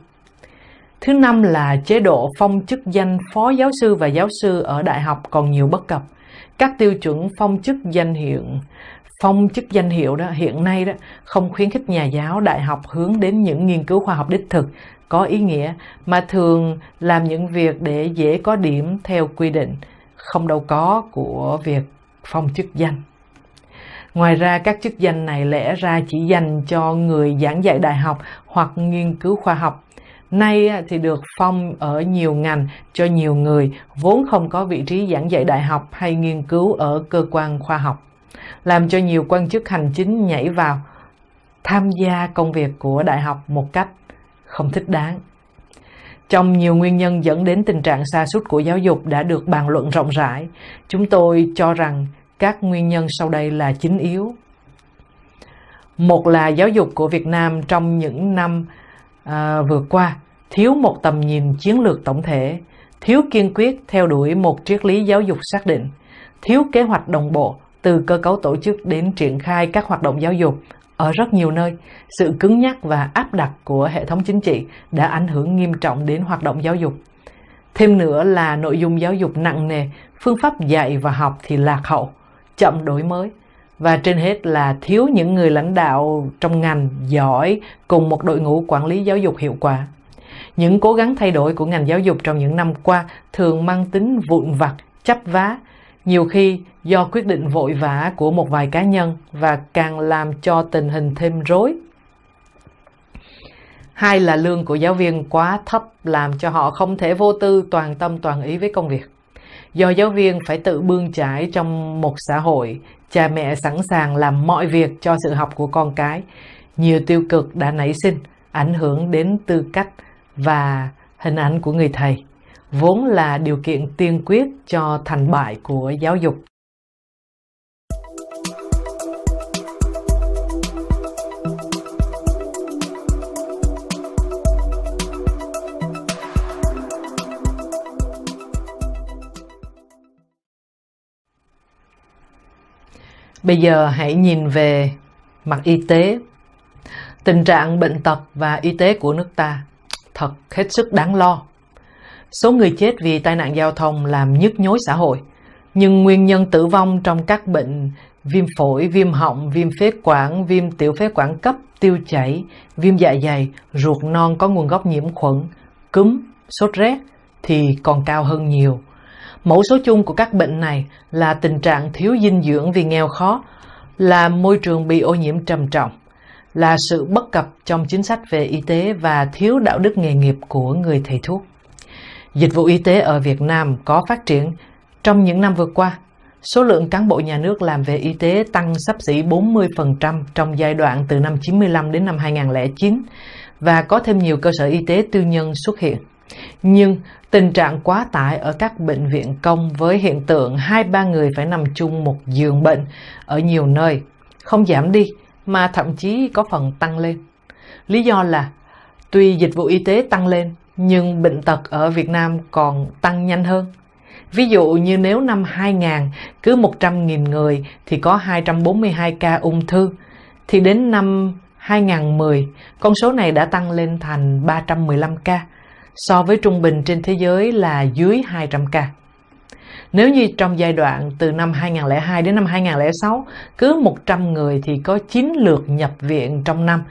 Thứ năm là chế độ phong chức danh phó giáo sư và giáo sư ở đại học còn nhiều bất cập các tiêu chuẩn phong chức danh hiệu phong chức danh hiệu đó hiện nay đó không khuyến khích nhà giáo đại học hướng đến những nghiên cứu khoa học đích thực có ý nghĩa mà thường làm những việc để dễ có điểm theo quy định không đâu có của việc phong chức danh ngoài ra các chức danh này lẽ ra chỉ dành cho người giảng dạy đại học hoặc nghiên cứu khoa học Nay thì được phong ở nhiều ngành cho nhiều người vốn không có vị trí giảng dạy đại học hay nghiên cứu ở cơ quan khoa học, làm cho nhiều quan chức hành chính nhảy vào tham gia công việc của đại học một cách không thích đáng. Trong nhiều nguyên nhân dẫn đến tình trạng xa sút của giáo dục đã được bàn luận rộng rãi, chúng tôi cho rằng các nguyên nhân sau đây là chính yếu. Một là giáo dục của Việt Nam trong những năm à, vừa qua thiếu một tầm nhìn chiến lược tổng thể thiếu kiên quyết theo đuổi một triết lý giáo dục xác định thiếu kế hoạch đồng bộ từ cơ cấu tổ chức đến triển khai các hoạt động giáo dục ở rất nhiều nơi sự cứng nhắc và áp đặt của hệ thống chính trị đã ảnh hưởng nghiêm trọng đến hoạt động giáo dục thêm nữa là nội dung giáo dục nặng nề phương pháp dạy và học thì lạc hậu chậm đổi mới và trên hết là thiếu những người lãnh đạo trong ngành giỏi cùng một đội ngũ quản lý giáo dục hiệu quả những cố gắng thay đổi của ngành giáo dục trong những năm qua thường mang tính vụn vặt chấp vá nhiều khi do quyết định vội vã của một vài cá nhân và càng làm cho tình hình thêm rối hai là lương của giáo viên quá thấp làm cho họ không thể vô tư toàn tâm toàn ý với công việc do giáo viên phải tự bươn trải trong một xã hội cha mẹ sẵn sàng làm mọi việc cho sự học của con cái nhiều tiêu cực đã nảy sinh ảnh hưởng đến tư cách và hình ảnh của người thầy vốn là điều kiện tiên quyết cho thành bại của giáo dục Bây giờ hãy nhìn về mặt y tế. Tình trạng bệnh tật và y tế của nước ta thật hết sức đáng lo. Số người chết vì tai nạn giao thông làm nhức nhối xã hội, nhưng nguyên nhân tử vong trong các bệnh viêm phổi, viêm họng, viêm phế quản, viêm tiểu phế quản cấp, tiêu chảy, viêm dạ dày, ruột non có nguồn gốc nhiễm khuẩn, cúm, sốt rét thì còn cao hơn nhiều. Mẫu số chung của các bệnh này là tình trạng thiếu dinh dưỡng vì nghèo khó, là môi trường bị ô nhiễm trầm trọng, là sự bất cập trong chính sách về y tế và thiếu đạo đức nghề nghiệp của người thầy thuốc. Dịch vụ y tế ở Việt Nam có phát triển trong những năm vừa qua. Số lượng cán bộ nhà nước làm về y tế tăng sắp xỉ 40% trong giai đoạn từ năm 95 đến năm 2009 và có thêm nhiều cơ sở y tế tư nhân xuất hiện. Nhưng tình trạng quá tải ở các bệnh viện công với hiện tượng hai ba người phải nằm chung một giường bệnh ở nhiều nơi không giảm đi mà thậm chí có phần tăng lên. Lý do là tuy dịch vụ y tế tăng lên nhưng bệnh tật ở Việt Nam còn tăng nhanh hơn. Ví dụ như nếu năm 2000 cứ 100.000 người thì có 242 ca ung thư thì đến năm 2010 con số này đã tăng lên thành 315 ca so với trung bình trên thế giới là dưới 200 ca. Nếu như trong giai đoạn từ năm 2002 đến năm 2006, cứ 100 người thì có 9 lượt nhập viện trong năm,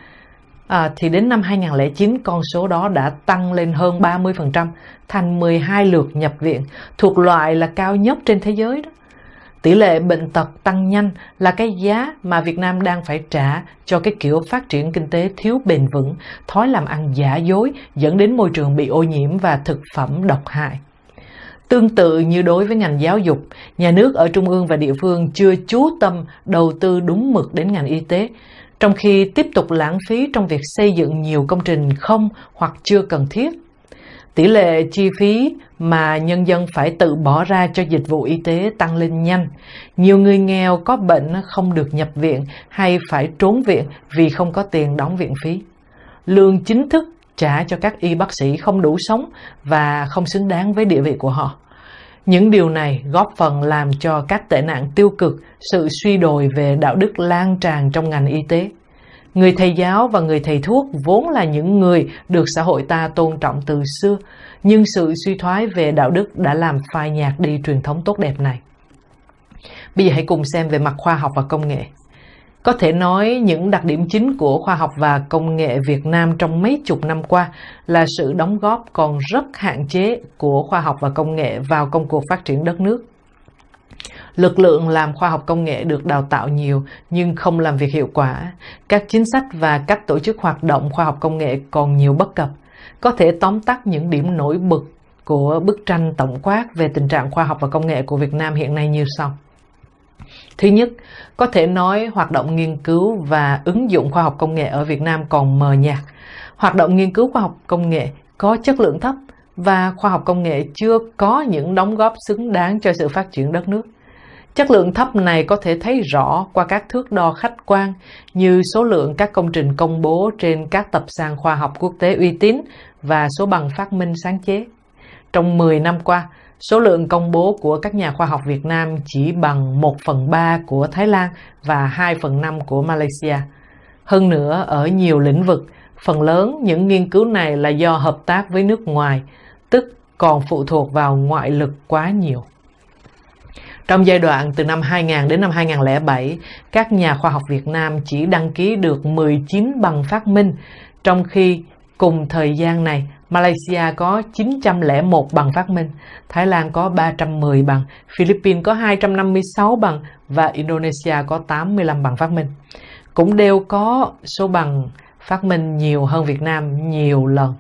à, thì đến năm 2009 con số đó đã tăng lên hơn 30%, thành 12 lượt nhập viện, thuộc loại là cao nhất trên thế giới đó tỷ lệ bệnh tật tăng nhanh là cái giá mà Việt Nam đang phải trả cho cái kiểu phát triển kinh tế thiếu bền vững, thói làm ăn giả dối dẫn đến môi trường bị ô nhiễm và thực phẩm độc hại. Tương tự như đối với ngành giáo dục, nhà nước ở trung ương và địa phương chưa chú tâm đầu tư đúng mực đến ngành y tế, trong khi tiếp tục lãng phí trong việc xây dựng nhiều công trình không hoặc chưa cần thiết Tỷ lệ chi phí mà nhân dân phải tự bỏ ra cho dịch vụ y tế tăng lên nhanh. Nhiều người nghèo có bệnh không được nhập viện hay phải trốn viện vì không có tiền đóng viện phí. Lương chính thức trả cho các y bác sĩ không đủ sống và không xứng đáng với địa vị của họ. Những điều này góp phần làm cho các tệ nạn tiêu cực, sự suy đồi về đạo đức lan tràn trong ngành y tế. Người thầy giáo và người thầy thuốc vốn là những người được xã hội ta tôn trọng từ xưa, nhưng sự suy thoái về đạo đức đã làm phai nhạt đi truyền thống tốt đẹp này. Bây giờ hãy cùng xem về mặt khoa học và công nghệ. Có thể nói những đặc điểm chính của khoa học và công nghệ Việt Nam trong mấy chục năm qua là sự đóng góp còn rất hạn chế của khoa học và công nghệ vào công cuộc phát triển đất nước lực lượng làm khoa học công nghệ được đào tạo nhiều nhưng không làm việc hiệu quả các chính sách và cách tổ chức hoạt động khoa học công nghệ còn nhiều bất cập có thể tóm tắt những điểm nổi bật của bức tranh tổng quát về tình trạng khoa học và công nghệ của Việt Nam hiện nay như sau. Thứ nhất, có thể nói hoạt động nghiên cứu và ứng dụng khoa học công nghệ ở Việt Nam còn mờ nhạt. Hoạt động nghiên cứu khoa học công nghệ có chất lượng thấp và khoa học công nghệ chưa có những đóng góp xứng đáng cho sự phát triển đất nước. Chất lượng thấp này có thể thấy rõ qua các thước đo khách quan như số lượng các công trình công bố trên các tập sàn khoa học quốc tế uy tín và số bằng phát minh sáng chế. Trong 10 năm qua, số lượng công bố của các nhà khoa học Việt Nam chỉ bằng 1 phần 3 của Thái Lan và 2 phần 5 của Malaysia. Hơn nữa, ở nhiều lĩnh vực, phần lớn những nghiên cứu này là do hợp tác với nước ngoài, tức còn phụ thuộc vào ngoại lực quá nhiều. Trong giai đoạn từ năm 2000 đến năm 2007, các nhà khoa học Việt Nam chỉ đăng ký được 19 bằng phát minh, trong khi cùng thời gian này Malaysia có 901 bằng phát minh, Thái Lan có 310 bằng, Philippines có 256 bằng và Indonesia có 85 bằng phát minh. Cũng đều có số bằng phát minh nhiều hơn Việt Nam nhiều lần.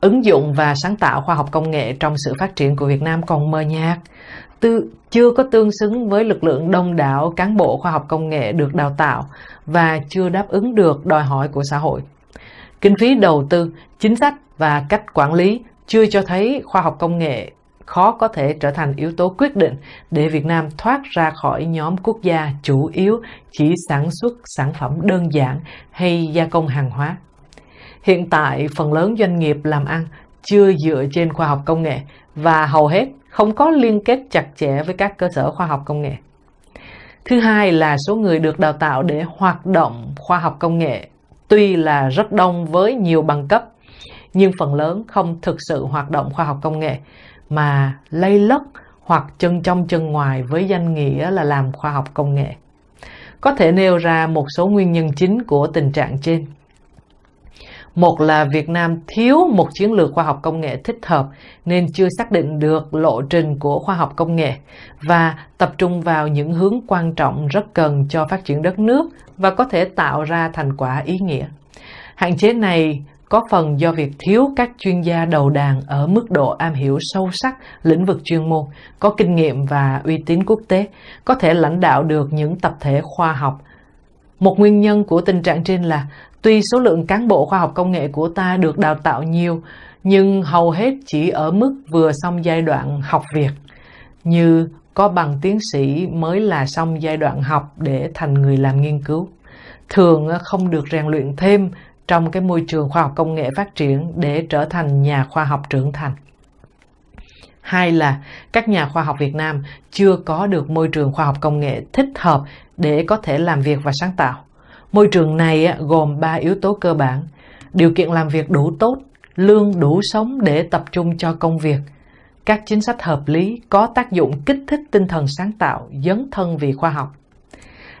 Ứng dụng và sáng tạo khoa học công nghệ trong sự phát triển của Việt Nam còn mơ nhạt tư, chưa có tương xứng với lực lượng đông đảo cán bộ khoa học công nghệ được đào tạo và chưa đáp ứng được đòi hỏi của xã hội. Kinh phí đầu tư, chính sách và cách quản lý chưa cho thấy khoa học công nghệ khó có thể trở thành yếu tố quyết định để Việt Nam thoát ra khỏi nhóm quốc gia chủ yếu chỉ sản xuất sản phẩm đơn giản hay gia công hàng hóa. Hiện tại, phần lớn doanh nghiệp làm ăn chưa dựa trên khoa học công nghệ và hầu hết không có liên kết chặt chẽ với các cơ sở khoa học công nghệ. Thứ hai là số người được đào tạo để hoạt động khoa học công nghệ tuy là rất đông với nhiều bằng cấp nhưng phần lớn không thực sự hoạt động khoa học công nghệ mà lây lất hoặc chân trong chân ngoài với danh nghĩa là làm khoa học công nghệ. Có thể nêu ra một số nguyên nhân chính của tình trạng trên. Một là Việt Nam thiếu một chiến lược khoa học công nghệ thích hợp nên chưa xác định được lộ trình của khoa học công nghệ và tập trung vào những hướng quan trọng rất cần cho phát triển đất nước và có thể tạo ra thành quả ý nghĩa. Hạn chế này có phần do việc thiếu các chuyên gia đầu đàn ở mức độ am hiểu sâu sắc lĩnh vực chuyên môn, có kinh nghiệm và uy tín quốc tế, có thể lãnh đạo được những tập thể khoa học. Một nguyên nhân của tình trạng trên là Tuy số lượng cán bộ khoa học công nghệ của ta được đào tạo nhiều, nhưng hầu hết chỉ ở mức vừa xong giai đoạn học việc, như có bằng tiến sĩ mới là xong giai đoạn học để thành người làm nghiên cứu. Thường ờ, không được rèn luyện thêm trong cái môi trường khoa học công nghệ phát triển để trở thành nhà khoa học trưởng thành. Hai là các nhà khoa học Việt Nam chưa có được môi trường khoa học công nghệ thích hợp để có thể làm việc và sáng tạo. Môi trường này gồm 3 yếu tố cơ bản. Điều kiện làm việc đủ tốt, lương đủ sống để tập trung cho công việc. Các chính sách hợp lý có tác dụng kích thích tinh thần sáng tạo, dấn thân vì khoa học.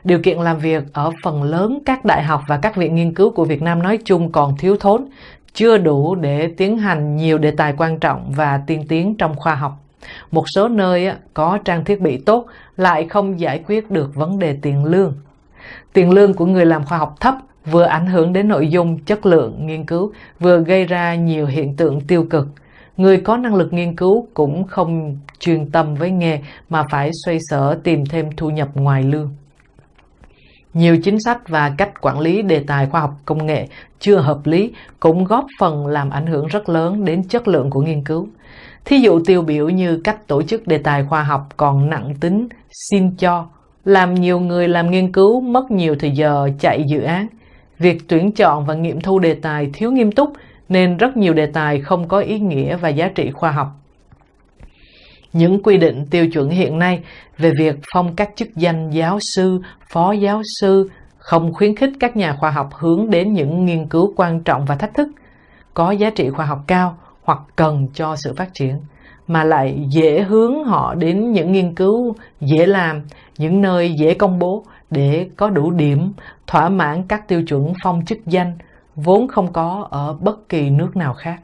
Điều kiện làm việc ở phần lớn các đại học và các viện nghiên cứu của Việt Nam nói chung còn thiếu thốn, chưa đủ để tiến hành nhiều đề tài quan trọng và tiên tiến trong khoa học. Một số nơi có trang thiết bị tốt lại không giải quyết được vấn đề tiền lương tiền lương của người làm khoa học thấp vừa ảnh hưởng đến nội dung, chất lượng nghiên cứu, vừa gây ra nhiều hiện tượng tiêu cực. Người có năng lực nghiên cứu cũng không chuyên tâm với nghề mà phải xoay sở tìm thêm thu nhập ngoài lương. Nhiều chính sách và cách quản lý đề tài khoa học công nghệ chưa hợp lý cũng góp phần làm ảnh hưởng rất lớn đến chất lượng của nghiên cứu. Thí dụ tiêu biểu như cách tổ chức đề tài khoa học còn nặng tính xin cho làm nhiều người làm nghiên cứu mất nhiều thời giờ chạy dự án. Việc tuyển chọn và nghiệm thu đề tài thiếu nghiêm túc nên rất nhiều đề tài không có ý nghĩa và giá trị khoa học. Những quy định tiêu chuẩn hiện nay về việc phong các chức danh giáo sư, phó giáo sư không khuyến khích các nhà khoa học hướng đến những nghiên cứu quan trọng và thách thức có giá trị khoa học cao hoặc cần cho sự phát triển mà lại dễ hướng họ đến những nghiên cứu dễ làm, những nơi dễ công bố để có đủ điểm thỏa mãn các tiêu chuẩn phong chức danh vốn không có ở bất kỳ nước nào khác.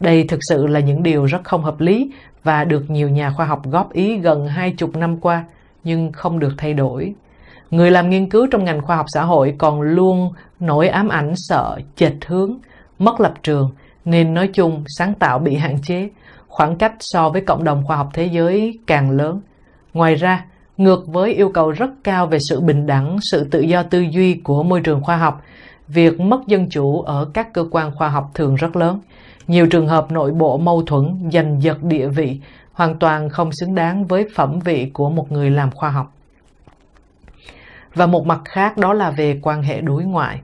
Đây thực sự là những điều rất không hợp lý và được nhiều nhà khoa học góp ý gần hai chục năm qua nhưng không được thay đổi. Người làm nghiên cứu trong ngành khoa học xã hội còn luôn nỗi ám ảnh sợ chệch hướng, mất lập trường nên nói chung sáng tạo bị hạn chế khoảng cách so với cộng đồng khoa học thế giới càng lớn. Ngoài ra, ngược với yêu cầu rất cao về sự bình đẳng, sự tự do tư duy của môi trường khoa học, việc mất dân chủ ở các cơ quan khoa học thường rất lớn. Nhiều trường hợp nội bộ mâu thuẫn, giành giật địa vị hoàn toàn không xứng đáng với phẩm vị của một người làm khoa học. Và một mặt khác đó là về quan hệ đối ngoại.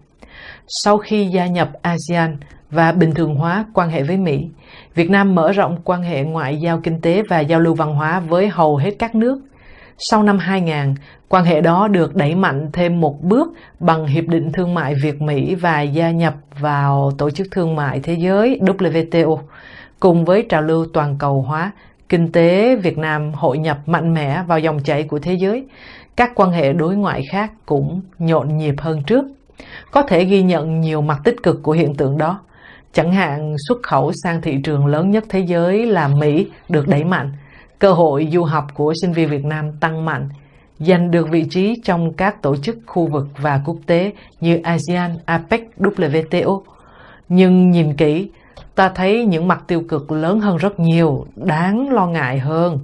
Sau khi gia nhập ASEAN và bình thường hóa quan hệ với Mỹ, Việt Nam mở rộng quan hệ ngoại giao kinh tế và giao lưu văn hóa với hầu hết các nước. Sau năm 2000, quan hệ đó được đẩy mạnh thêm một bước bằng Hiệp định Thương mại Việt-Mỹ và gia nhập vào Tổ chức Thương mại Thế giới WTO, cùng với trào lưu toàn cầu hóa, kinh tế Việt Nam hội nhập mạnh mẽ vào dòng chảy của thế giới. Các quan hệ đối ngoại khác cũng nhộn nhịp hơn trước. Có thể ghi nhận nhiều mặt tích cực của hiện tượng đó – Chẳng hạn xuất khẩu sang thị trường lớn nhất thế giới là Mỹ được đẩy mạnh, cơ hội du học của sinh viên Việt Nam tăng mạnh, giành được vị trí trong các tổ chức khu vực và quốc tế như ASEAN, APEC, WTO. Nhưng nhìn kỹ, ta thấy những mặt tiêu cực lớn hơn rất nhiều, đáng lo ngại hơn.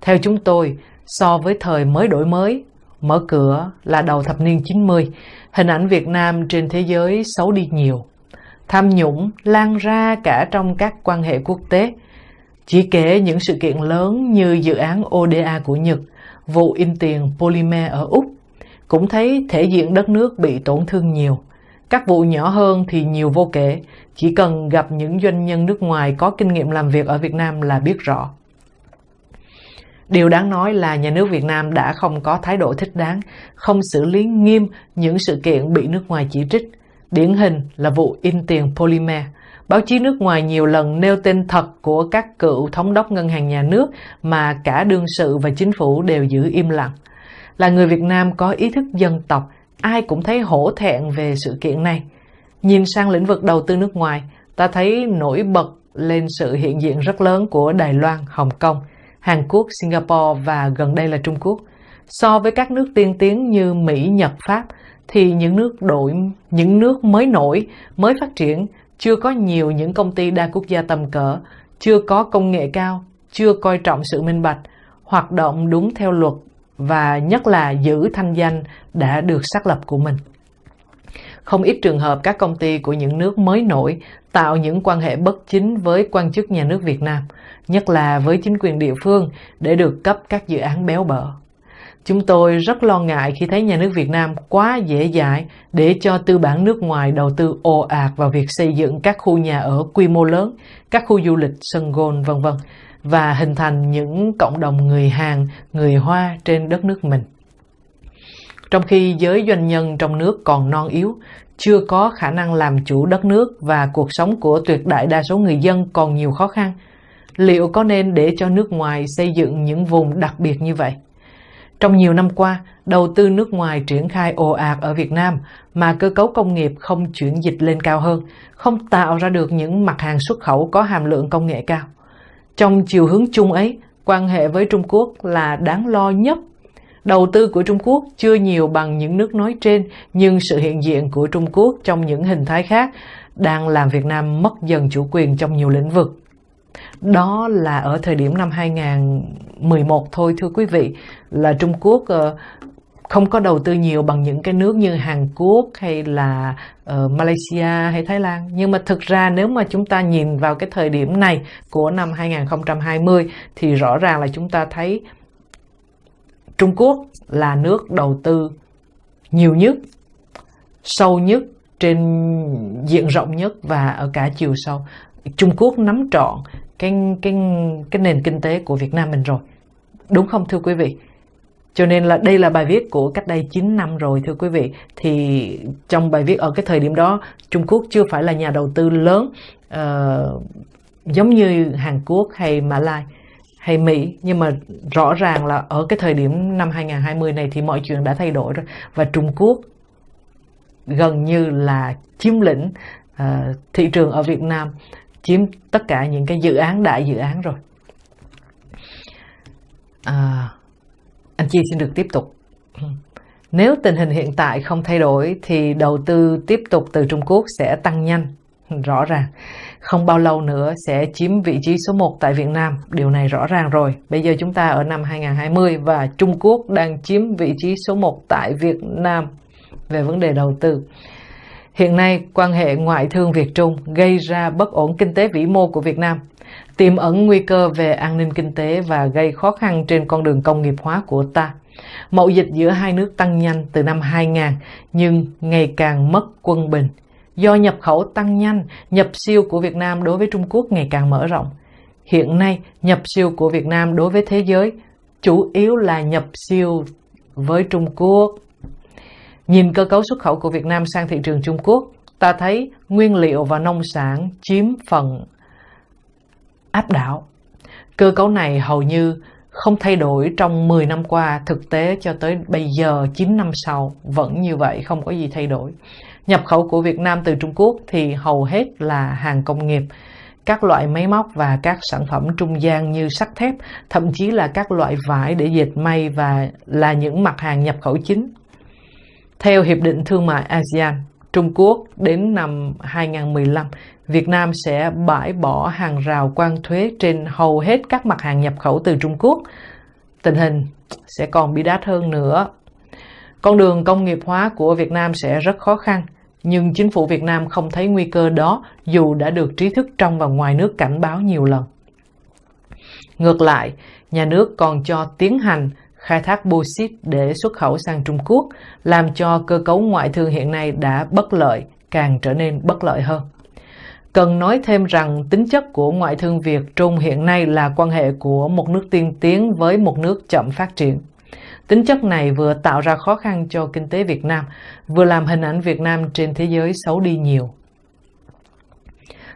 Theo chúng tôi, so với thời mới đổi mới, mở cửa là đầu thập niên 90, hình ảnh Việt Nam trên thế giới xấu đi nhiều tham nhũng lan ra cả trong các quan hệ quốc tế. Chỉ kể những sự kiện lớn như dự án ODA của Nhật, vụ in tiền polymer ở Úc, cũng thấy thể diện đất nước bị tổn thương nhiều. Các vụ nhỏ hơn thì nhiều vô kể, chỉ cần gặp những doanh nhân nước ngoài có kinh nghiệm làm việc ở Việt Nam là biết rõ. Điều đáng nói là nhà nước Việt Nam đã không có thái độ thích đáng, không xử lý nghiêm những sự kiện bị nước ngoài chỉ trích. Điển hình là vụ in tiền polymer. Báo chí nước ngoài nhiều lần nêu tên thật của các cựu thống đốc ngân hàng nhà nước mà cả đương sự và chính phủ đều giữ im lặng. Là người Việt Nam có ý thức dân tộc, ai cũng thấy hổ thẹn về sự kiện này. Nhìn sang lĩnh vực đầu tư nước ngoài, ta thấy nổi bật lên sự hiện diện rất lớn của Đài Loan, Hồng Kông, Hàn Quốc, Singapore và gần đây là Trung Quốc. So với các nước tiên tiến như Mỹ, Nhật, Pháp, thì những nước đội những nước mới nổi, mới phát triển chưa có nhiều những công ty đa quốc gia tầm cỡ, chưa có công nghệ cao, chưa coi trọng sự minh bạch, hoạt động đúng theo luật và nhất là giữ thanh danh đã được xác lập của mình. Không ít trường hợp các công ty của những nước mới nổi tạo những quan hệ bất chính với quan chức nhà nước Việt Nam, nhất là với chính quyền địa phương để được cấp các dự án béo bở. Chúng tôi rất lo ngại khi thấy nhà nước Việt Nam quá dễ dãi để cho tư bản nước ngoài đầu tư ồ ạt vào việc xây dựng các khu nhà ở quy mô lớn, các khu du lịch, sân gôn, vân vân và hình thành những cộng đồng người Hàn, người Hoa trên đất nước mình. Trong khi giới doanh nhân trong nước còn non yếu, chưa có khả năng làm chủ đất nước và cuộc sống của tuyệt đại đa số người dân còn nhiều khó khăn, liệu có nên để cho nước ngoài xây dựng những vùng đặc biệt như vậy? Trong nhiều năm qua, đầu tư nước ngoài triển khai ồ ạt ở Việt Nam mà cơ cấu công nghiệp không chuyển dịch lên cao hơn, không tạo ra được những mặt hàng xuất khẩu có hàm lượng công nghệ cao. Trong chiều hướng chung ấy, quan hệ với Trung Quốc là đáng lo nhất. Đầu tư của Trung Quốc chưa nhiều bằng những nước nói trên, nhưng sự hiện diện của Trung Quốc trong những hình thái khác đang làm Việt Nam mất dần chủ quyền trong nhiều lĩnh vực đó là ở thời điểm năm 2011 thôi thưa quý vị là Trung Quốc ờ, không có đầu tư nhiều bằng những cái nước như Hàn Quốc hay là uh, Malaysia hay Thái Lan. Nhưng mà thực ra nếu mà chúng ta nhìn vào cái thời điểm này của năm 2020 thì rõ ràng là chúng ta thấy Trung Quốc là nước đầu tư nhiều nhất, sâu nhất, trên diện rộng nhất và ở cả chiều sâu. Trung Quốc nắm trọn cái cái cái nền kinh tế của Việt Nam mình rồi. Đúng không thưa quý vị? Cho nên là đây là bài viết của cách đây 9 năm rồi thưa quý vị. Thì trong bài viết ở cái thời điểm đó Trung Quốc chưa phải là nhà đầu tư lớn uh, giống như Hàn Quốc hay Mã Lai hay Mỹ nhưng mà rõ ràng là ở cái thời điểm năm 2020 này thì mọi chuyện đã thay đổi rồi và Trung Quốc gần như là chiếm lĩnh uh, thị trường ở Việt Nam chiếm tất cả những cái dự án đại dự án rồi à, anh chi xin được tiếp tục nếu tình hình hiện tại không thay đổi thì đầu tư tiếp tục từ Trung Quốc sẽ tăng nhanh rõ ràng không bao lâu nữa sẽ chiếm vị trí số 1 tại Việt Nam điều này rõ ràng rồi bây giờ chúng ta ở năm 2020 và Trung Quốc đang chiếm vị trí số 1 tại Việt Nam về vấn đề đầu tư Hiện nay, quan hệ ngoại thương Việt Trung gây ra bất ổn kinh tế vĩ mô của Việt Nam, tiềm ẩn nguy cơ về an ninh kinh tế và gây khó khăn trên con đường công nghiệp hóa của ta. Mậu dịch giữa hai nước tăng nhanh từ năm 2000 nhưng ngày càng mất quân bình. Do nhập khẩu tăng nhanh, nhập siêu của Việt Nam đối với Trung Quốc ngày càng mở rộng. Hiện nay, nhập siêu của Việt Nam đối với thế giới chủ yếu là nhập siêu với Trung Quốc Nhìn cơ cấu xuất khẩu của Việt Nam sang thị trường Trung Quốc, ta thấy nguyên liệu và nông sản chiếm phần áp đảo. Cơ cấu này hầu như không thay đổi trong 10 năm qua, thực tế cho tới bây giờ 9 năm sau vẫn như vậy, không có gì thay đổi. Nhập khẩu của Việt Nam từ Trung Quốc thì hầu hết là hàng công nghiệp, các loại máy móc và các sản phẩm trung gian như sắt thép, thậm chí là các loại vải để dệt may và là những mặt hàng nhập khẩu chính. Theo Hiệp định Thương mại ASEAN, Trung Quốc đến năm 2015, Việt Nam sẽ bãi bỏ hàng rào quan thuế trên hầu hết các mặt hàng nhập khẩu từ Trung Quốc. Tình hình sẽ còn bị đát hơn nữa. Con đường công nghiệp hóa của Việt Nam sẽ rất khó khăn, nhưng chính phủ Việt Nam không thấy nguy cơ đó dù đã được trí thức trong và ngoài nước cảnh báo nhiều lần. Ngược lại, nhà nước còn cho tiến hành khai thác bô để xuất khẩu sang Trung Quốc, làm cho cơ cấu ngoại thương hiện nay đã bất lợi, càng trở nên bất lợi hơn. Cần nói thêm rằng tính chất của ngoại thương Việt Trung hiện nay là quan hệ của một nước tiên tiến với một nước chậm phát triển. Tính chất này vừa tạo ra khó khăn cho kinh tế Việt Nam, vừa làm hình ảnh Việt Nam trên thế giới xấu đi nhiều.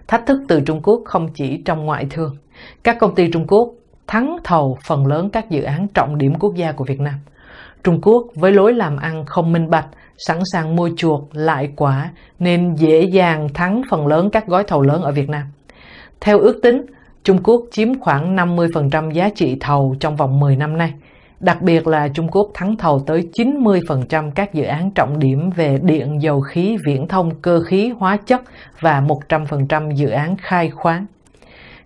Thách thức từ Trung Quốc không chỉ trong ngoại thương. Các công ty Trung Quốc thắng thầu phần lớn các dự án trọng điểm quốc gia của Việt Nam. Trung Quốc với lối làm ăn không minh bạch, sẵn sàng mua chuộc lại quả nên dễ dàng thắng phần lớn các gói thầu lớn ở Việt Nam. Theo ước tính, Trung Quốc chiếm khoảng 50% giá trị thầu trong vòng 10 năm nay. Đặc biệt là Trung Quốc thắng thầu tới 90% các dự án trọng điểm về điện, dầu khí, viễn thông, cơ khí, hóa chất và 100% dự án khai khoáng.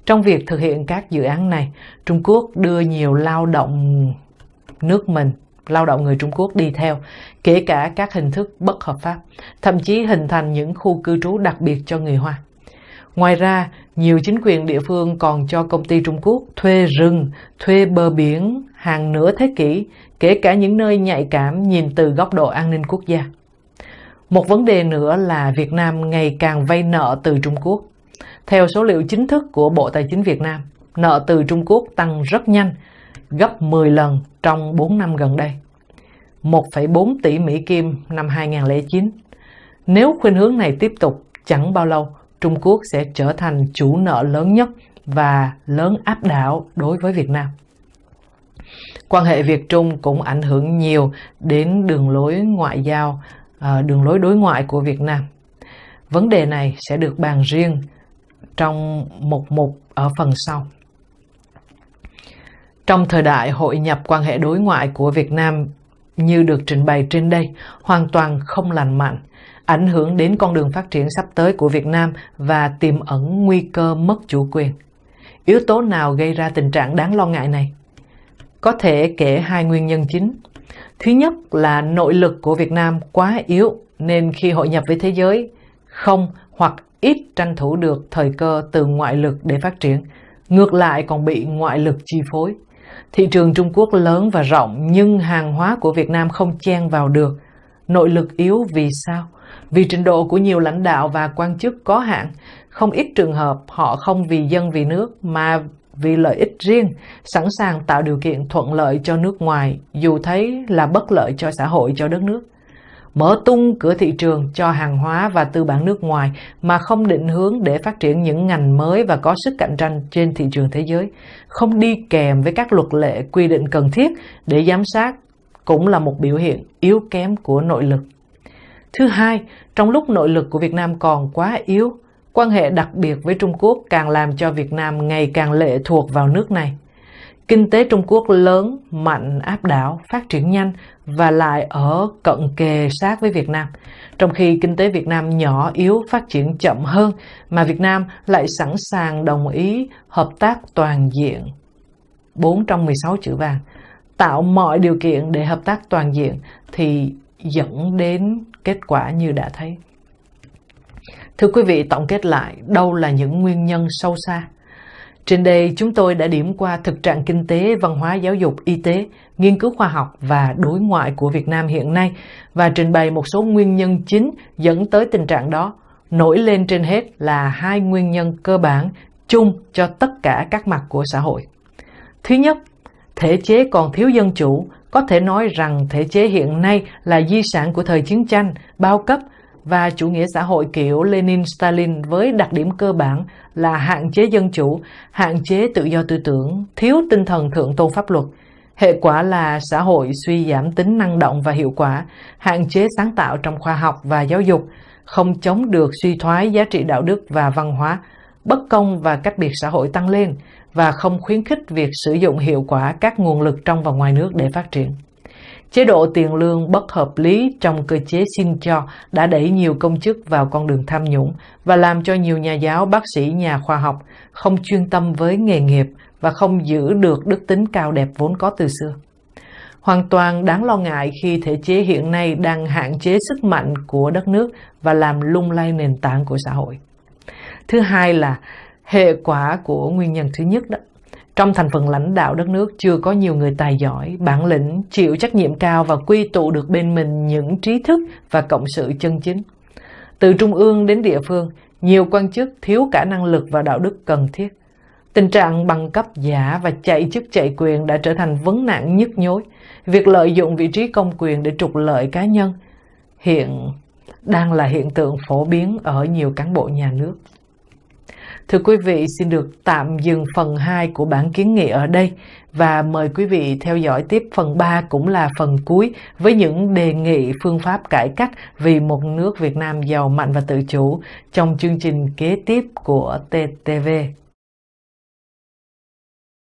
Trong việc thực hiện các dự án này, Trung Quốc đưa nhiều lao động nước mình lao động người Trung Quốc đi theo, kể cả các hình thức bất hợp pháp, thậm chí hình thành những khu cư trú đặc biệt cho người Hoa. Ngoài ra, nhiều chính quyền địa phương còn cho công ty Trung Quốc thuê rừng, thuê bờ biển hàng nửa thế kỷ, kể cả những nơi nhạy cảm nhìn từ góc độ an ninh quốc gia. Một vấn đề nữa là Việt Nam ngày càng vay nợ từ Trung Quốc. Theo số liệu chính thức của Bộ Tài chính Việt Nam, nợ từ Trung Quốc tăng rất nhanh, gấp 10 lần trong 4 năm gần đây. 1,4 tỷ Mỹ Kim năm 2009. Nếu khuynh hướng này tiếp tục, chẳng bao lâu Trung Quốc sẽ trở thành chủ nợ lớn nhất và lớn áp đảo đối với Việt Nam. Quan hệ Việt Trung cũng ảnh hưởng nhiều đến đường lối ngoại giao, ờ, đường lối đối ngoại của Việt Nam. Vấn đề này sẽ được bàn riêng trong một mục ở phần sau. Trong thời đại hội nhập quan hệ đối ngoại của Việt Nam như được trình bày trên đây hoàn toàn không lành mạnh, ảnh hưởng đến con đường phát triển sắp tới của Việt Nam và tiềm ẩn nguy cơ mất chủ quyền. Yếu tố nào gây ra tình trạng đáng lo ngại này? Có thể kể hai nguyên nhân chính. Thứ nhất là nội lực của Việt Nam quá yếu nên khi hội nhập với thế giới không hoặc ít tranh thủ được thời cơ từ ngoại lực để phát triển, ngược lại còn bị ngoại lực chi phối. Thị trường Trung Quốc lớn và rộng nhưng hàng hóa của Việt Nam không chen vào được. Nội lực yếu vì sao? Vì trình độ của nhiều lãnh đạo và quan chức có hạn, không ít trường hợp họ không vì dân vì nước mà vì lợi ích riêng, sẵn sàng tạo điều kiện thuận lợi cho nước ngoài dù thấy là bất lợi cho xã hội, cho đất nước mở tung cửa thị trường cho hàng hóa và tư bản nước ngoài mà không định hướng để phát triển những ngành mới và có sức cạnh tranh trên thị trường thế giới, không đi kèm với các luật lệ quy định cần thiết để giám sát cũng là một biểu hiện yếu kém của nội lực. Thứ hai, trong lúc nội lực của Việt Nam còn quá yếu, quan hệ đặc biệt với Trung Quốc càng làm cho Việt Nam ngày càng lệ thuộc vào nước này. Kinh tế Trung Quốc lớn, mạnh, áp đảo, phát triển nhanh và lại ở cận kề sát với Việt Nam. Trong khi kinh tế Việt Nam nhỏ yếu phát triển chậm hơn mà Việt Nam lại sẵn sàng đồng ý hợp tác toàn diện 4 trong 16 chữ vàng tạo mọi điều kiện để hợp tác toàn diện thì dẫn đến kết quả như đã thấy. Thưa quý vị, tổng kết lại, đâu là những nguyên nhân sâu xa trên đây chúng tôi đã điểm qua thực trạng kinh tế, văn hóa giáo dục, y tế, nghiên cứu khoa học và đối ngoại của Việt Nam hiện nay và trình bày một số nguyên nhân chính dẫn tới tình trạng đó. Nổi lên trên hết là hai nguyên nhân cơ bản chung cho tất cả các mặt của xã hội. Thứ nhất, thể chế còn thiếu dân chủ, có thể nói rằng thể chế hiện nay là di sản của thời chiến tranh, bao cấp và chủ nghĩa xã hội kiểu Lenin-Stalin với đặc điểm cơ bản là hạn chế dân chủ, hạn chế tự do tư tưởng, thiếu tinh thần thượng tôn pháp luật. Hệ quả là xã hội suy giảm tính năng động và hiệu quả, hạn chế sáng tạo trong khoa học và giáo dục, không chống được suy thoái giá trị đạo đức và văn hóa, bất công và cách biệt xã hội tăng lên và không khuyến khích việc sử dụng hiệu quả các nguồn lực trong và ngoài nước để phát triển. Chế độ tiền lương bất hợp lý trong cơ chế xin cho đã đẩy nhiều công chức vào con đường tham nhũng và làm cho nhiều nhà giáo, bác sĩ, nhà khoa học không chuyên tâm với nghề nghiệp và không giữ được đức tính cao đẹp vốn có từ xưa. Hoàn toàn đáng lo ngại khi thể chế hiện nay đang hạn chế sức mạnh của đất nước và làm lung lay nền tảng của xã hội. Thứ hai là hệ quả của nguyên nhân thứ nhất đó trong thành phần lãnh đạo đất nước chưa có nhiều người tài giỏi, bản lĩnh, chịu trách nhiệm cao và quy tụ được bên mình những trí thức và cộng sự chân chính. Từ trung ương đến địa phương, nhiều quan chức thiếu cả năng lực và đạo đức cần thiết. Tình trạng bằng cấp giả và chạy chức chạy quyền đã trở thành vấn nạn nhức nhối. Việc lợi dụng vị trí công quyền để trục lợi cá nhân hiện đang là hiện tượng phổ biến ở nhiều cán bộ nhà nước. Thưa quý vị, xin được tạm dừng phần 2 của bản kiến nghị ở đây và mời quý vị theo dõi tiếp phần 3 cũng là phần cuối với những đề nghị phương pháp cải cách vì một nước Việt Nam giàu mạnh và tự chủ trong chương trình kế tiếp của TTV.